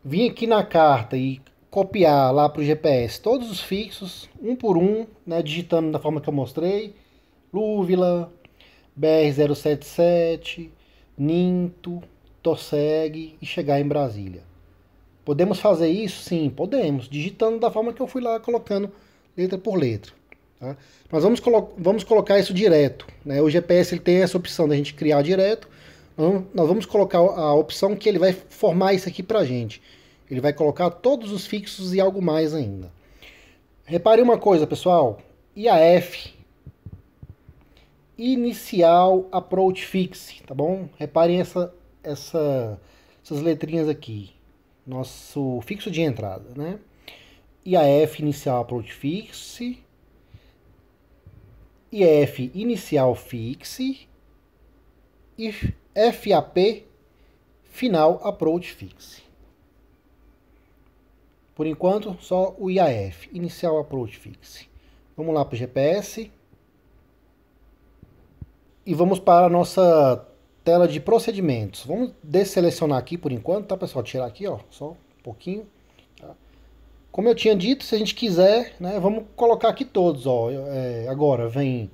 A: Vir aqui na carta e copiar lá para o GPS todos os fixos, um por um, né, digitando da forma que eu mostrei. Lúvila, BR-077, Ninto, Tosseg e chegar em Brasília. Podemos fazer isso? Sim, podemos, digitando da forma que eu fui lá colocando letra por letra. Tá? Mas vamos, colo vamos colocar isso direto. Né? O GPS ele tem essa opção da gente criar direto. Nós vamos colocar a opção que ele vai formar isso aqui para gente. Ele vai colocar todos os fixos e algo mais ainda. Repare uma coisa, pessoal. IAF Inicial Approach Fix, tá bom? Reparem essa, essa, essas letrinhas aqui. Nosso fixo de entrada, né? IAF Inicial Approach Fix, IF Inicial Fix e FAP Final Approach Fix. Por enquanto, só o IAF, Inicial Approach Fix. Vamos lá para o GPS e vamos para a nossa tela de procedimentos. Vamos desselecionar aqui por enquanto, tá pessoal? Tirar aqui, ó, só um pouquinho. Tá? Como eu tinha dito, se a gente quiser, né, vamos colocar aqui todos, ó. É, agora vem,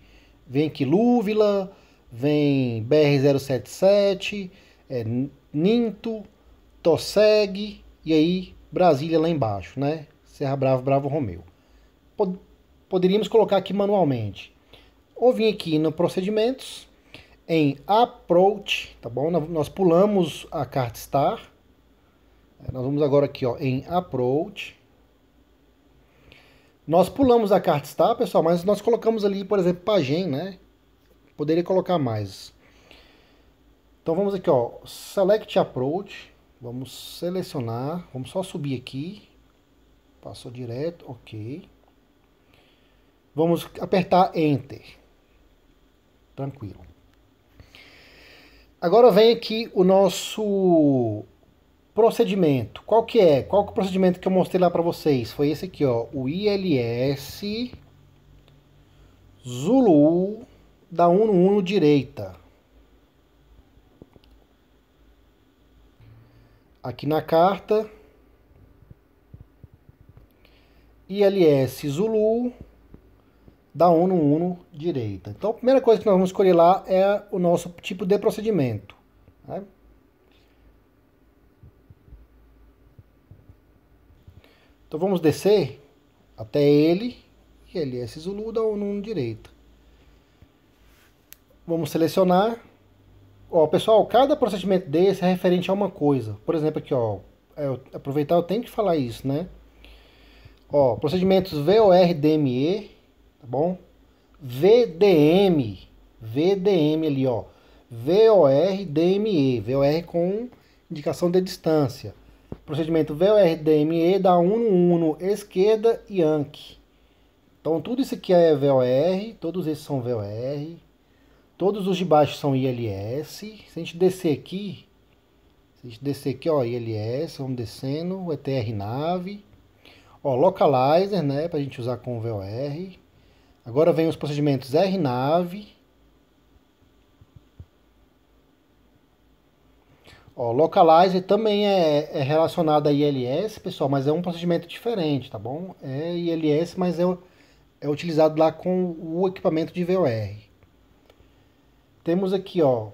A: vem aqui Lúvula, vem BR-077, é, Ninto, Tosseg e aí Brasília lá embaixo, né? Serra Bravo, Bravo Romeu. Pod poderíamos colocar aqui manualmente. Ou vim aqui no procedimentos, em approach, tá bom? Nós pulamos a carta star. É, nós vamos agora aqui, ó, em approach. Nós pulamos a carta star, pessoal, mas nós colocamos ali, por exemplo, pagem, né? Poderia colocar mais. Então vamos aqui, ó, select approach. Vamos selecionar, vamos só subir aqui. Passou direto, OK. Vamos apertar enter. Tranquilo. Agora vem aqui o nosso procedimento. Qual que é? Qual que é o procedimento que eu mostrei lá para vocês? Foi esse aqui, ó, o ILS Zulu da 1 direita. Aqui na carta ILS Zulu da ONU 1 direita. Então a primeira coisa que nós vamos escolher lá é o nosso tipo de procedimento. Né? Então vamos descer até ele, que ele é Zulu da ONU 1 direita. Vamos selecionar. Ó, pessoal, cada procedimento desse é referente a uma coisa. Por exemplo, aqui, ó, é, eu, aproveitar eu tenho que falar isso, né? Ó, procedimentos VORDME tá bom? VDM, VDM ali, ó. VOR-DME, VOR com indicação de distância. Procedimento VOR-DME dá 1 no 1, esquerda e ANC. Então tudo isso aqui é VOR, todos esses são VOR. Todos os de baixo são ILS. Se a gente descer aqui, se a gente descer aqui, ó, ILS, vamos descendo, ETR nave. Ó, localizer, né, pra gente usar com VOR. Agora vem os procedimentos RNAV. Ó, localizer também é, é, relacionado a ILS, pessoal, mas é um procedimento diferente, tá bom? É ILS, mas é, é utilizado lá com o equipamento de VOR. Temos aqui, ó,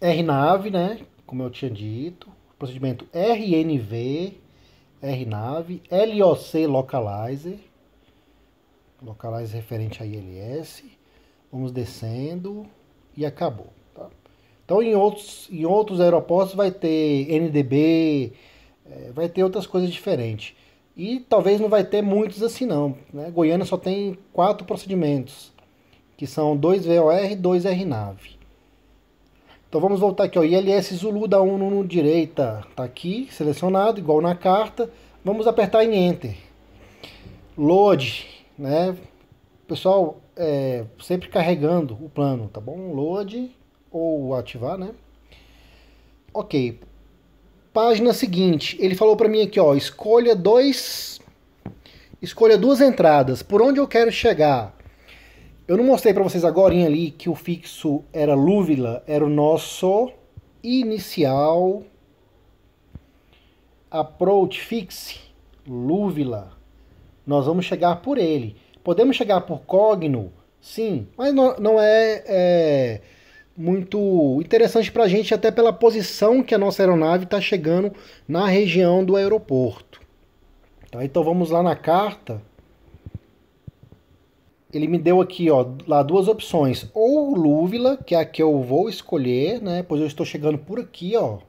A: RNAV, né? Como eu tinha dito. Procedimento RNV, RNAV, LOC Localizer localize referente a ILS, vamos descendo e acabou. Tá? Então em outros, em outros aeroportos vai ter NDB, é, vai ter outras coisas diferentes. E talvez não vai ter muitos assim não. Né? Goiânia só tem quatro procedimentos, que são dois VOR e dois RNAV. Então vamos voltar aqui, ó, ILS Zulu da 1 no direita, tá aqui, selecionado, igual na carta. Vamos apertar em Enter. Load, né? Pessoal, é, sempre carregando o plano, tá bom? Load ou ativar, né? Ok. Página seguinte, ele falou para mim aqui, ó, escolha dois, escolha duas entradas, por onde eu quero chegar. Eu não mostrei para vocês agora ali que o fixo era Lúvila, era o nosso inicial approach fix, Lúvila. Nós vamos chegar por ele. Podemos chegar por Cogno, sim, mas não, não é, é, muito interessante para a gente, até pela posição que a nossa aeronave está chegando na região do aeroporto. Tá, então vamos lá na carta. Ele me deu aqui ó, lá duas opções. Ou Lúvila, que é a que eu vou escolher, né? Pois eu estou chegando por aqui, ó. Tá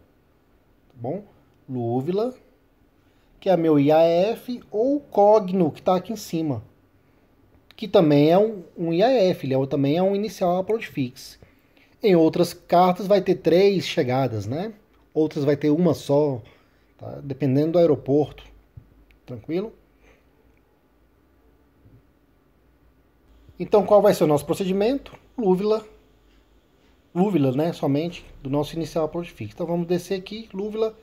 A: bom? Lúvila que é meu IAF, ou Cogno, que está aqui em cima, que também é um, um IAF, ele é, também é um inicial upload fix. Em outras cartas vai ter três chegadas, né? Outras vai ter uma só, tá? dependendo do aeroporto. Tranquilo? Então qual vai ser o nosso procedimento? Lúvula. Lúvula, né? Somente do nosso inicial upload fix. Então vamos descer aqui, Lúvula.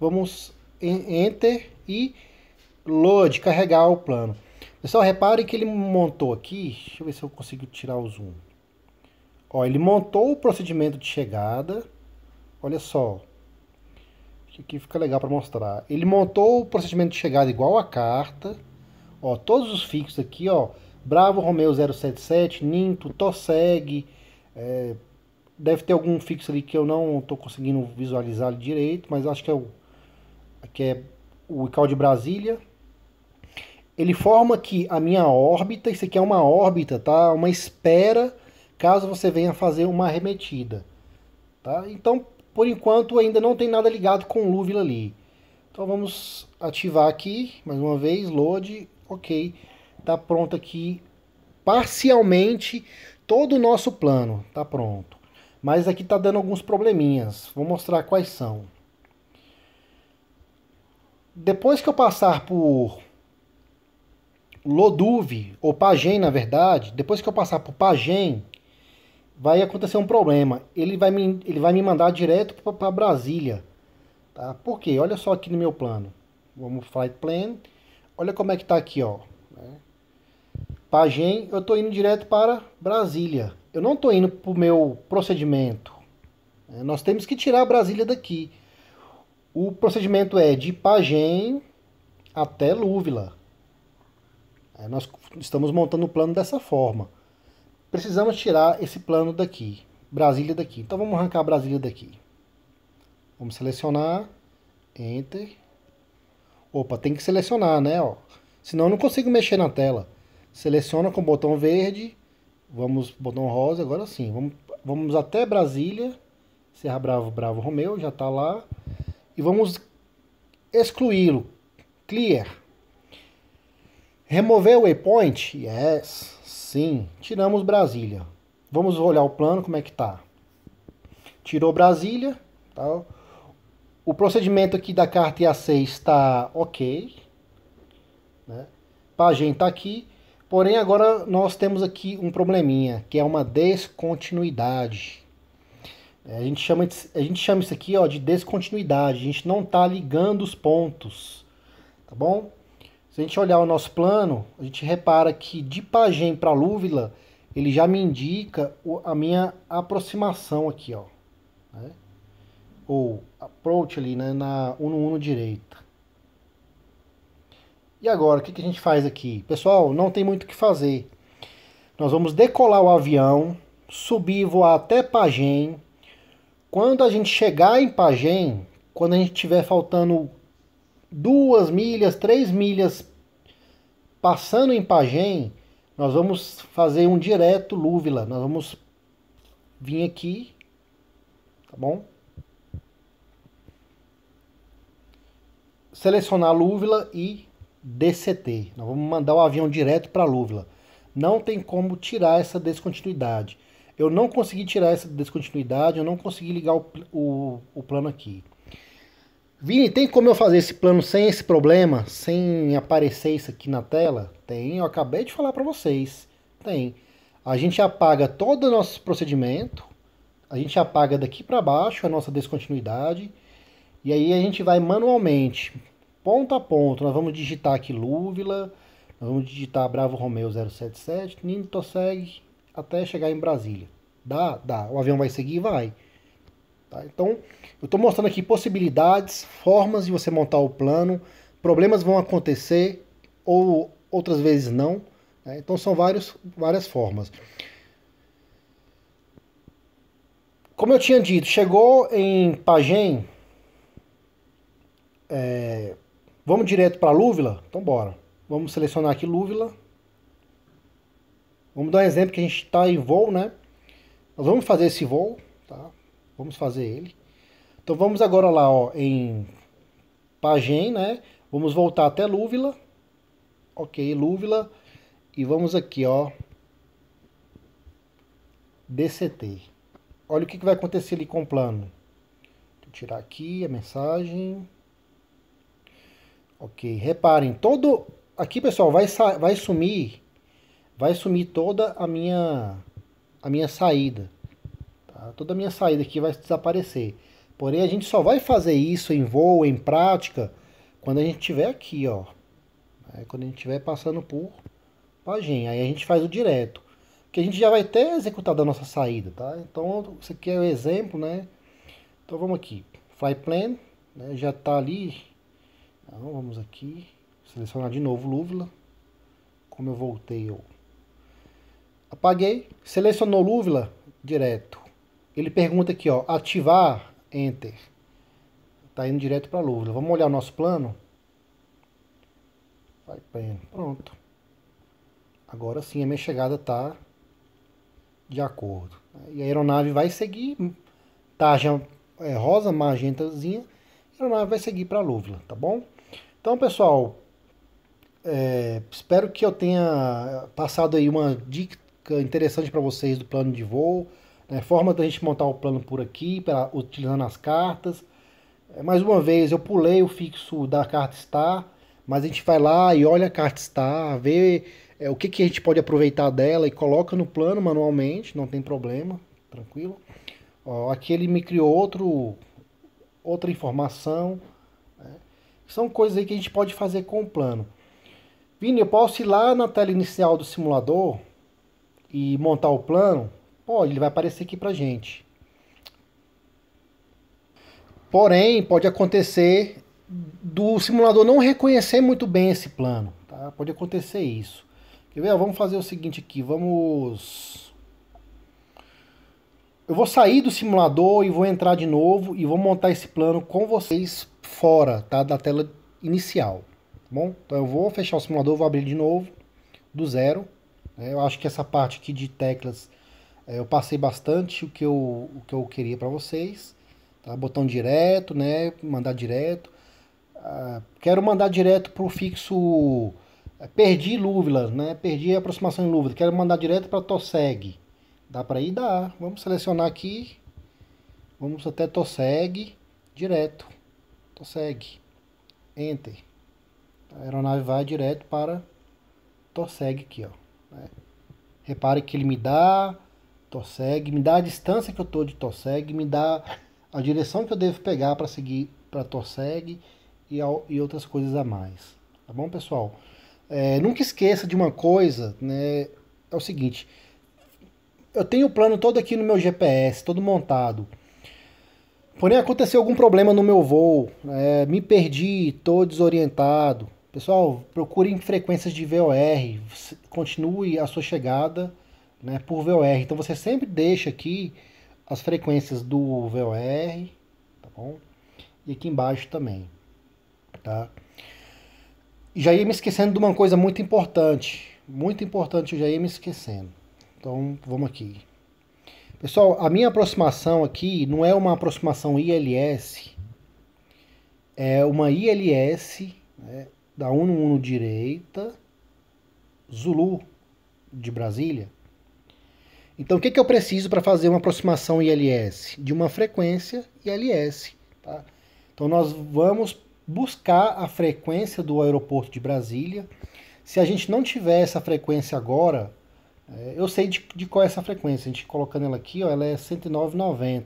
A: Vamos em Enter e load, carregar o plano. Pessoal, reparem que ele montou aqui, deixa eu ver se eu consigo tirar o zoom. Ó, ele montou o procedimento de chegada, olha só, aqui fica legal para mostrar. Ele montou o procedimento de chegada igual a carta, ó, todos os fixos aqui, ó, Bravo Romeo 077, Ninto, Tosseg, é, deve ter algum fixo ali que eu não estou conseguindo visualizar direito, mas acho que é o que é o ICAO de Brasília, ele forma aqui a minha órbita, isso aqui é uma órbita, tá? Uma espera caso você venha fazer uma arremetida, tá? Então, por enquanto ainda não tem nada ligado com o Luvil ali. Então vamos ativar aqui, mais uma vez, load, ok. Tá pronto aqui parcialmente todo o nosso plano, tá pronto. Mas aqui tá dando alguns probleminhas, vou mostrar quais são. Depois que eu passar por Loduve, ou Pagem, na verdade, depois que eu passar por Pagem, vai acontecer um problema. Ele vai me, ele vai me mandar direto para Brasília. Tá? Por quê? Olha só aqui no meu plano. Vamos flight plan. Olha como é que tá aqui, ó. Né? Pagem, eu tô indo direto para Brasília. Eu não tô indo pro meu procedimento. Né? Nós temos que tirar Brasília daqui. O procedimento é de Pagem até Lúvila. É, nós estamos montando o plano dessa forma. Precisamos tirar esse plano daqui, Brasília daqui. Então vamos arrancar Brasília daqui. Vamos selecionar, Enter. Opa, tem que selecionar, né? Ó. Senão eu não consigo mexer na tela. Seleciona com o botão verde, vamos, botão rosa, agora sim. Vamos, vamos até Brasília, Serra Bravo, Bravo Romeu, já está lá e vamos excluí-lo. Clear. Remover o waypoint? Yes, sim. Tiramos Brasília. Vamos olhar o plano, como é que tá. Tirou Brasília. Tá? O procedimento aqui da carta IA6 está ok. Né? Pagen está aqui. Porém, agora nós temos aqui um probleminha, que é uma descontinuidade. É, a, gente chama, a gente chama isso aqui ó, de descontinuidade. A gente não está ligando os pontos. Tá bom? Se a gente olhar o nosso plano, a gente repara que de Pagem para Lúvila, ele já me indica a minha aproximação aqui, ó. Né? Ou approach ali, né? Na 1-1 direita. E agora, o que, que a gente faz aqui? Pessoal, não tem muito o que fazer. Nós vamos decolar o avião, subir e voar até Pagem, quando a gente chegar em Pagem, quando a gente tiver faltando duas milhas, três milhas passando em Pagem, nós vamos fazer um direto Lúvila. Nós vamos vir aqui, tá bom? Selecionar Lúvila e DCT. Nós vamos mandar o avião direto para Lúvila. Não tem como tirar essa descontinuidade eu não consegui tirar essa descontinuidade, eu não consegui ligar o, o, o plano aqui. Vini, tem como eu fazer esse plano sem esse problema, sem aparecer isso aqui na tela? Tem, eu acabei de falar para vocês. Tem. A gente apaga todo o nosso procedimento, a gente apaga daqui para baixo a nossa descontinuidade, e aí a gente vai manualmente, ponto a ponto, nós vamos digitar aqui Lúvila, nós vamos digitar Bravo Romeo 077, Nino Tosseg, até chegar em Brasília. Dá? Dá. O avião vai seguir? Vai. Tá? Então, eu estou mostrando aqui possibilidades, formas de você montar o plano. Problemas vão acontecer ou outras vezes não. Né? Então, são vários, várias formas. Como eu tinha dito, chegou em Pagem. É, vamos direto para Lúvila? Então, bora. Vamos selecionar aqui Lúvila. Vamos dar um exemplo que a gente está em voo, né? Nós vamos fazer esse voo, tá? Vamos fazer ele. Então vamos agora lá, ó, em Pagem, né? Vamos voltar até Lúvila. Ok, Lúvila. E vamos aqui, ó. DCT. Olha o que, que vai acontecer ali com o plano. Vou tirar aqui a mensagem. Ok, reparem, todo... Aqui, pessoal, vai, vai sumir vai sumir toda a minha a minha saída. Tá? Toda a minha saída aqui vai desaparecer. Porém, a gente só vai fazer isso em voo, em prática, quando a gente tiver aqui, ó. É, quando a gente estiver passando por página. Aí a gente faz o direto. Que a gente já vai ter executado a nossa saída, tá? Então, isso aqui é o um exemplo, né? Então, vamos aqui. Fly Plan, né? já tá ali. Então, vamos aqui. Selecionar de novo Luvula. Como eu voltei, eu Apaguei, selecionou Luvla, direto. Ele pergunta aqui, ó, ativar, enter. Tá indo direto para Luvla. Vamos olhar o nosso plano? Vai bem, pronto. Agora sim a minha chegada tá de acordo. E a aeronave vai seguir, tarja tá, é, rosa, magentazinha, a aeronave vai seguir para Luvla, tá bom? Então, pessoal, é, espero que eu tenha passado aí uma dica é interessante para vocês do plano de voo, né, forma da gente montar o plano por aqui, para utilizando as cartas. É, mais uma vez, eu pulei o fixo da carta Star, mas a gente vai lá e olha a carta Star, vê é, o que, que a gente pode aproveitar dela e coloca no plano manualmente, não tem problema, tranquilo. Ó, aqui ele me criou outro, outra informação. Né? São coisas aí que a gente pode fazer com o plano. Vini, eu posso ir lá na tela inicial do simulador e montar o plano, pode, ele vai aparecer aqui para gente. Porém, pode acontecer do simulador não reconhecer muito bem esse plano. Tá? Pode acontecer isso. Quer ver? Vamos fazer o seguinte aqui. Vamos... Eu vou sair do simulador e vou entrar de novo e vou montar esse plano com vocês fora tá? da tela inicial. Tá bom, então eu vou fechar o simulador, vou abrir de novo do zero. Né? Eu acho que essa parte aqui de teclas é, eu passei bastante o que eu, o que eu queria para vocês. Tá? Botão direto, né? Mandar direto. Ah, quero mandar direto para o fixo. É, perdi Lúvula, né? Perdi a aproximação em Lúvula. Quero mandar direto para toseg Dá para ir? Dá. Vamos selecionar aqui. Vamos até toseg Direto. toseg Enter. A aeronave vai direto para toseg aqui, ó. Né? Repare que ele me dá torcegue, me dá a distância que eu estou de torcegue, me dá a direção que eu devo pegar para seguir para torcegue e, e outras coisas a mais. Tá bom, pessoal? É, nunca esqueça de uma coisa, né? É o seguinte, eu tenho o plano todo aqui no meu GPS, todo montado. Porém, aconteceu algum problema no meu voo, é, me perdi, estou desorientado, Pessoal, procurem frequências de VOR, continue a sua chegada né, por VOR. Então você sempre deixa aqui as frequências do VOR, tá bom? E aqui embaixo também, tá? Já ia me esquecendo de uma coisa muito importante, muito importante, eu já ia me esquecendo. Então vamos aqui. Pessoal, a minha aproximação aqui não é uma aproximação ILS, é uma ILS, né? da Uno Uno Direita Zulu de Brasília. Então, o que, que eu preciso para fazer uma aproximação ILS? De uma frequência ILS. Tá? Então, nós vamos buscar a frequência do aeroporto de Brasília. Se a gente não tiver essa frequência agora, é, eu sei de, de qual é essa frequência. A gente colocando ela aqui, ó, ela é 109,90.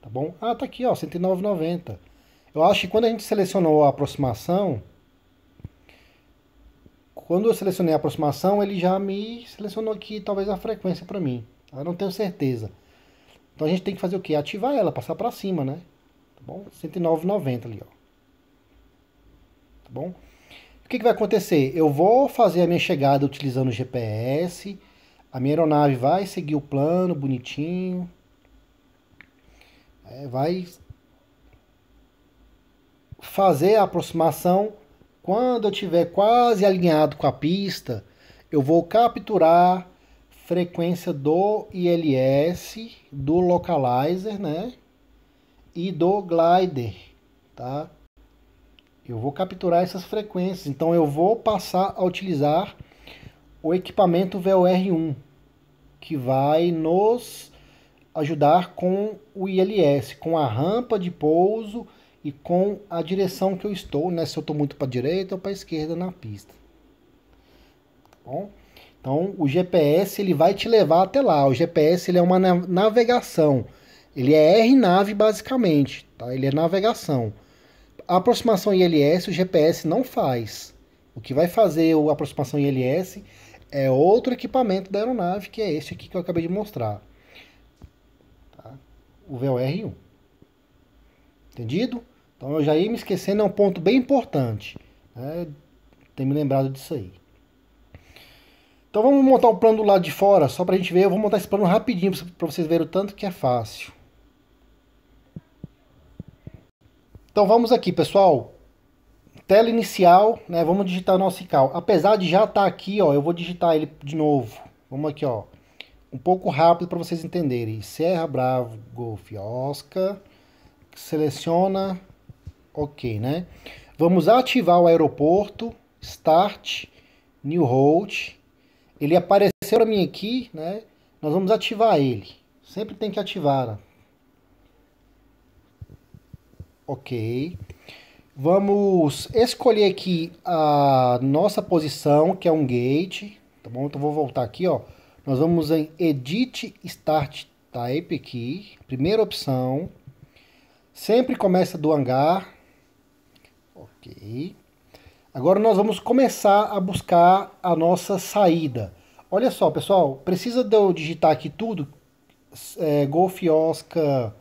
A: Tá bom? Ah, tá aqui, ó, 109,90. Eu acho que quando a gente selecionou a aproximação, quando eu selecionei a aproximação, ele já me selecionou aqui talvez a frequência para mim. Eu não tenho certeza. Então a gente tem que fazer o que? Ativar ela, passar para cima, né? Tá bom? 109,90 ali, ó. Tá bom? O que, que vai acontecer? Eu vou fazer a minha chegada utilizando o GPS. A minha aeronave vai seguir o plano bonitinho. É, vai fazer a aproximação quando eu estiver quase alinhado com a pista, eu vou capturar frequência do ILS, do localizer, né? E do glider, tá? Eu vou capturar essas frequências, então eu vou passar a utilizar o equipamento VOR1, que vai nos ajudar com o ILS, com a rampa de pouso e com a direção que eu estou, né? Se eu estou muito para a direita ou para a esquerda na pista. Tá bom? Então, o GPS ele vai te levar até lá. O GPS ele é uma navegação. Ele é R-Nave, basicamente, tá? Ele é navegação. A aproximação ILS o GPS não faz. O que vai fazer a aproximação ILS é outro equipamento da aeronave, que é este aqui que eu acabei de mostrar. Tá? O VOR-1. Entendido? Então eu já ia me esquecendo, é um ponto bem importante. Né? Tem me lembrado disso aí. Então vamos montar o plano do lado de fora, só para a gente ver. Eu vou montar esse plano rapidinho para vocês verem o tanto que é fácil. Então vamos aqui, pessoal. Tela inicial, né? Vamos digitar nosso ICAL. Apesar de já estar tá aqui, ó, eu vou digitar ele de novo. Vamos aqui, ó. Um pouco rápido para vocês entenderem. Serra Bravo, Golf Oscar. Seleciona Ok, né? Vamos ativar o aeroporto, Start, New Route. Ele apareceu para mim aqui, né? Nós vamos ativar ele. Sempre tem que ativar. Ok. Vamos escolher aqui a nossa posição, que é um gate, tá bom? Então vou voltar aqui, ó. Nós vamos em Edit Start Type aqui, primeira opção. Sempre começa do hangar, Ok. Agora nós vamos começar a buscar a nossa saída. Olha só, pessoal, precisa de eu digitar aqui tudo? É, Golf Oscar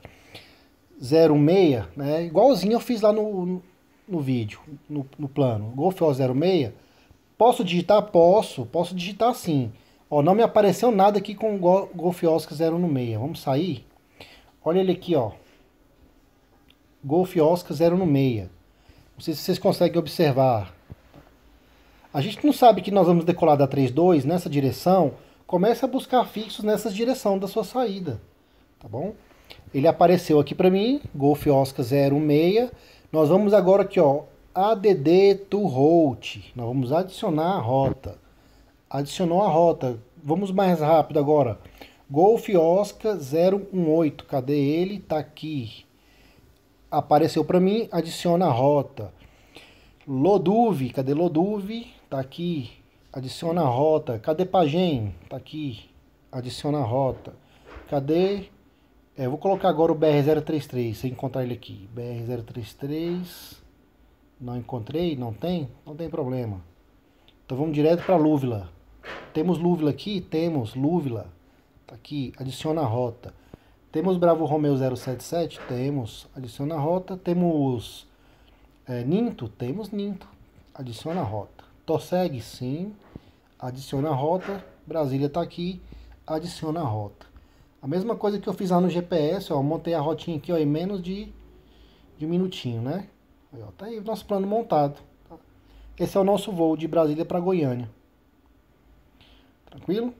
A: 06, né? Igualzinho eu fiz lá no, no vídeo, no, no plano. Golf Oscar 06. Posso digitar? Posso. Posso digitar sim. Ó, não me apareceu nada aqui com Go Golf Oscar 06. Vamos sair? Olha ele aqui, ó. Golf Oscar 06. Não sei se vocês conseguem observar. A gente não sabe que nós vamos decolar da 3.2 nessa direção. Comece a buscar fixos nessa direção da sua saída. Tá bom? Ele apareceu aqui para mim, Golf Oscar 06. Nós vamos agora aqui, ó, ADD to route. Nós vamos adicionar a rota. Adicionou a rota. Vamos mais rápido agora. Golf Oscar 018. Cadê ele? Tá aqui apareceu para mim, adiciona a rota. Loduve, cadê Loduve? Tá aqui, adiciona a rota. Cadê Pagem? Tá aqui, adiciona a rota. Cadê? É, vou colocar agora o BR-033, sem encontrar ele aqui. BR-033, não encontrei, não tem? Não tem problema. Então vamos direto para Lúvila. Temos Lúvila aqui? Temos Lúvila. Tá aqui, adiciona a rota. Temos Bravo Romeo 077? Temos. Adiciona a rota. Temos é, Ninto? Temos Ninto. Adiciona a rota. Torsegue? Sim. Adiciona a rota. Brasília está aqui. Adiciona a rota. A mesma coisa que eu fiz lá no GPS, ó. Montei a rotinha aqui, ó, em menos de, de um minutinho, né? Aí, ó, tá aí o nosso plano montado. Tá? Esse é o nosso voo de Brasília para Goiânia. Tranquilo?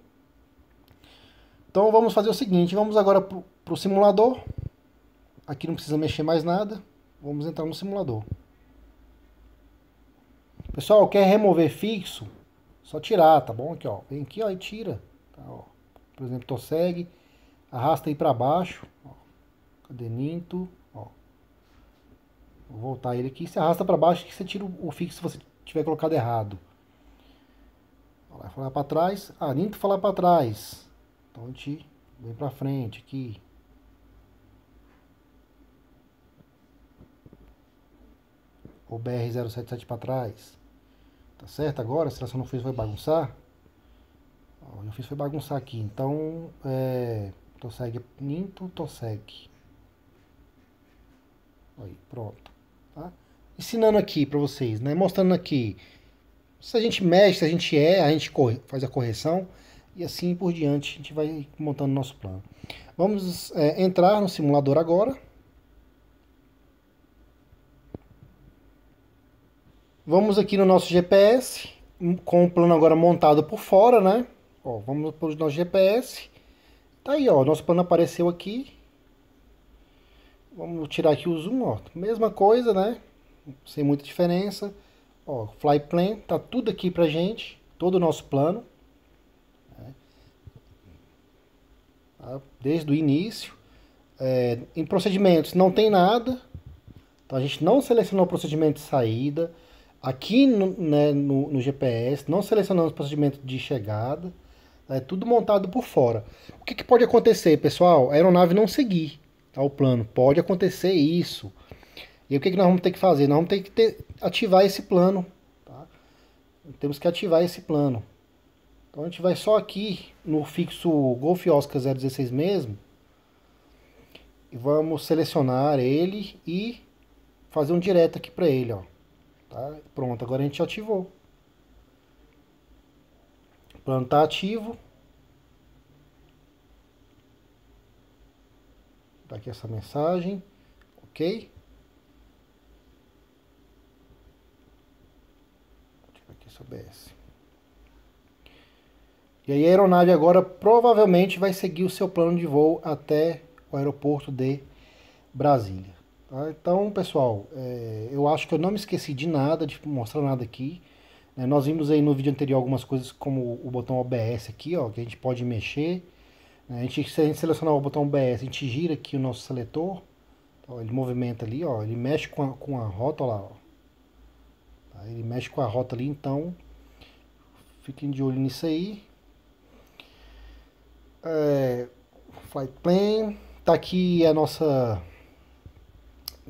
A: Então vamos fazer o seguinte, vamos agora para o simulador. Aqui não precisa mexer mais nada. Vamos entrar no simulador. Pessoal, quer remover fixo? Só tirar, tá bom? Aqui, ó. Vem aqui, ó, e tira. Tá, ó. Por exemplo, torcegue. Arrasta aí para baixo. Ó. Cadê Ninto? Ó. Vou voltar ele aqui. Você arrasta para baixo que você tira o fixo se você tiver colocado errado. Vai falar para trás. Ah, Ninto falar para trás. Então a gente vem para frente aqui. ou BR-077 para trás. Tá certo? Agora, se que eu não fiz foi bagunçar? eu eu fiz foi bagunçar aqui, então é, Toseg limpo, segue Aí, pronto. Tá? Ensinando aqui para vocês, né? Mostrando aqui. Se a gente mexe, se a gente é, a gente corre, faz a correção e assim por diante a gente vai montando nosso plano. Vamos é, entrar no simulador agora. Vamos aqui no nosso GPS, com o plano agora montado por fora, né? Ó, vamos para o nosso GPS. Tá aí, ó, nosso plano apareceu aqui. Vamos tirar aqui o zoom, ó. Mesma coisa, né? Sem muita diferença. Ó, fly plan, tá tudo aqui pra gente, todo o nosso plano. Né? Tá? Desde o início. É, em procedimentos não tem nada. Então a gente não selecionou o procedimento de saída Aqui no, né, no, no GPS, não selecionamos o procedimento de chegada, é tudo montado por fora. O que, que, pode acontecer, pessoal? A aeronave não seguir tá, o plano. Pode acontecer isso. E o que, que nós vamos ter que fazer? Nós vamos ter que ter, ativar esse plano. Tá? Temos que ativar esse plano. Então a gente vai só aqui no fixo Golf Oscar 016 mesmo. E vamos selecionar ele e fazer um direto aqui para ele. Ó. Tá? Pronto, agora a gente ativou. O plano está ativo. Tá aqui essa mensagem, ok? aqui esse OBS. E aí a aeronave agora provavelmente vai seguir o seu plano de voo até o aeroporto de Brasília. Ah, então, pessoal, é, eu acho que eu não me esqueci de nada, de mostrar nada aqui. É, nós vimos aí no vídeo anterior algumas coisas como o botão OBS aqui, ó, que a gente pode mexer. Né? A gente, se a gente selecionar o botão OBS, a gente gira aqui o nosso seletor. Ó, ele movimenta ali, ó, ele mexe com a, com a rota, ó lá, ó. Tá? Ele mexe com a rota ali, então fiquem de olho nisso aí. É, flight plan, tá aqui a nossa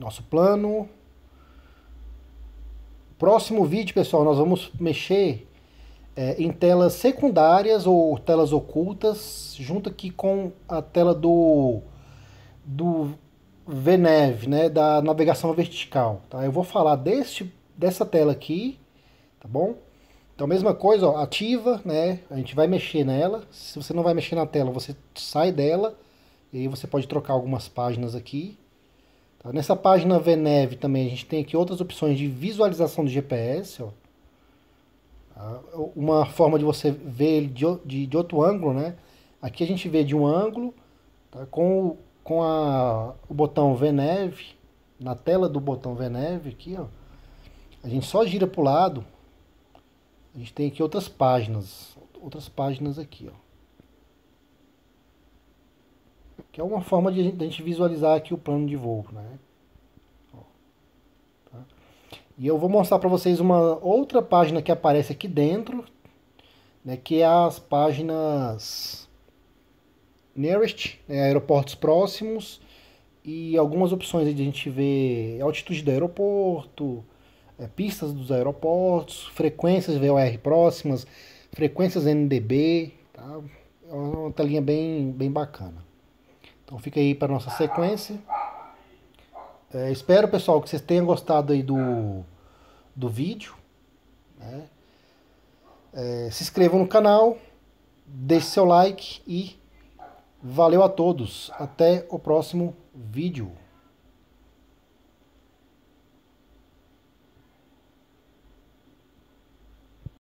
A: nosso plano. Próximo vídeo, pessoal, nós vamos mexer é, em telas secundárias ou telas ocultas, junto aqui com a tela do, do VNEV, né, da navegação vertical. Tá? Eu vou falar deste, dessa tela aqui, tá bom? Então, mesma coisa, ó, ativa, né? A gente vai mexer nela. Se você não vai mexer na tela, você sai dela. E aí você pode trocar algumas páginas aqui. Tá? Nessa página VNEV também a gente tem aqui outras opções de visualização do GPS. Ó. Tá? Uma forma de você ver ele de, de, de outro ângulo, né? Aqui a gente vê de um ângulo tá? com, o, com a, o botão VNEV, na tela do botão VNEV aqui, ó. A gente só gira para o lado. A gente tem aqui outras páginas, outras páginas aqui, ó que é uma forma de a gente, visualizar aqui o plano de voo, né? Tá? E eu vou mostrar para vocês uma outra página que aparece aqui dentro, né, que é as páginas nearest, né, aeroportos próximos, e algumas opções de a gente ver altitude do aeroporto, é, pistas dos aeroportos, frequências VOR próximas, frequências NDB, tá? É uma telinha bem, bem bacana. Então fica aí para nossa sequência. É, espero, pessoal, que vocês tenham gostado aí do, do vídeo. Né? É, se inscrevam no canal, deixe seu like e valeu a todos. Até o próximo vídeo.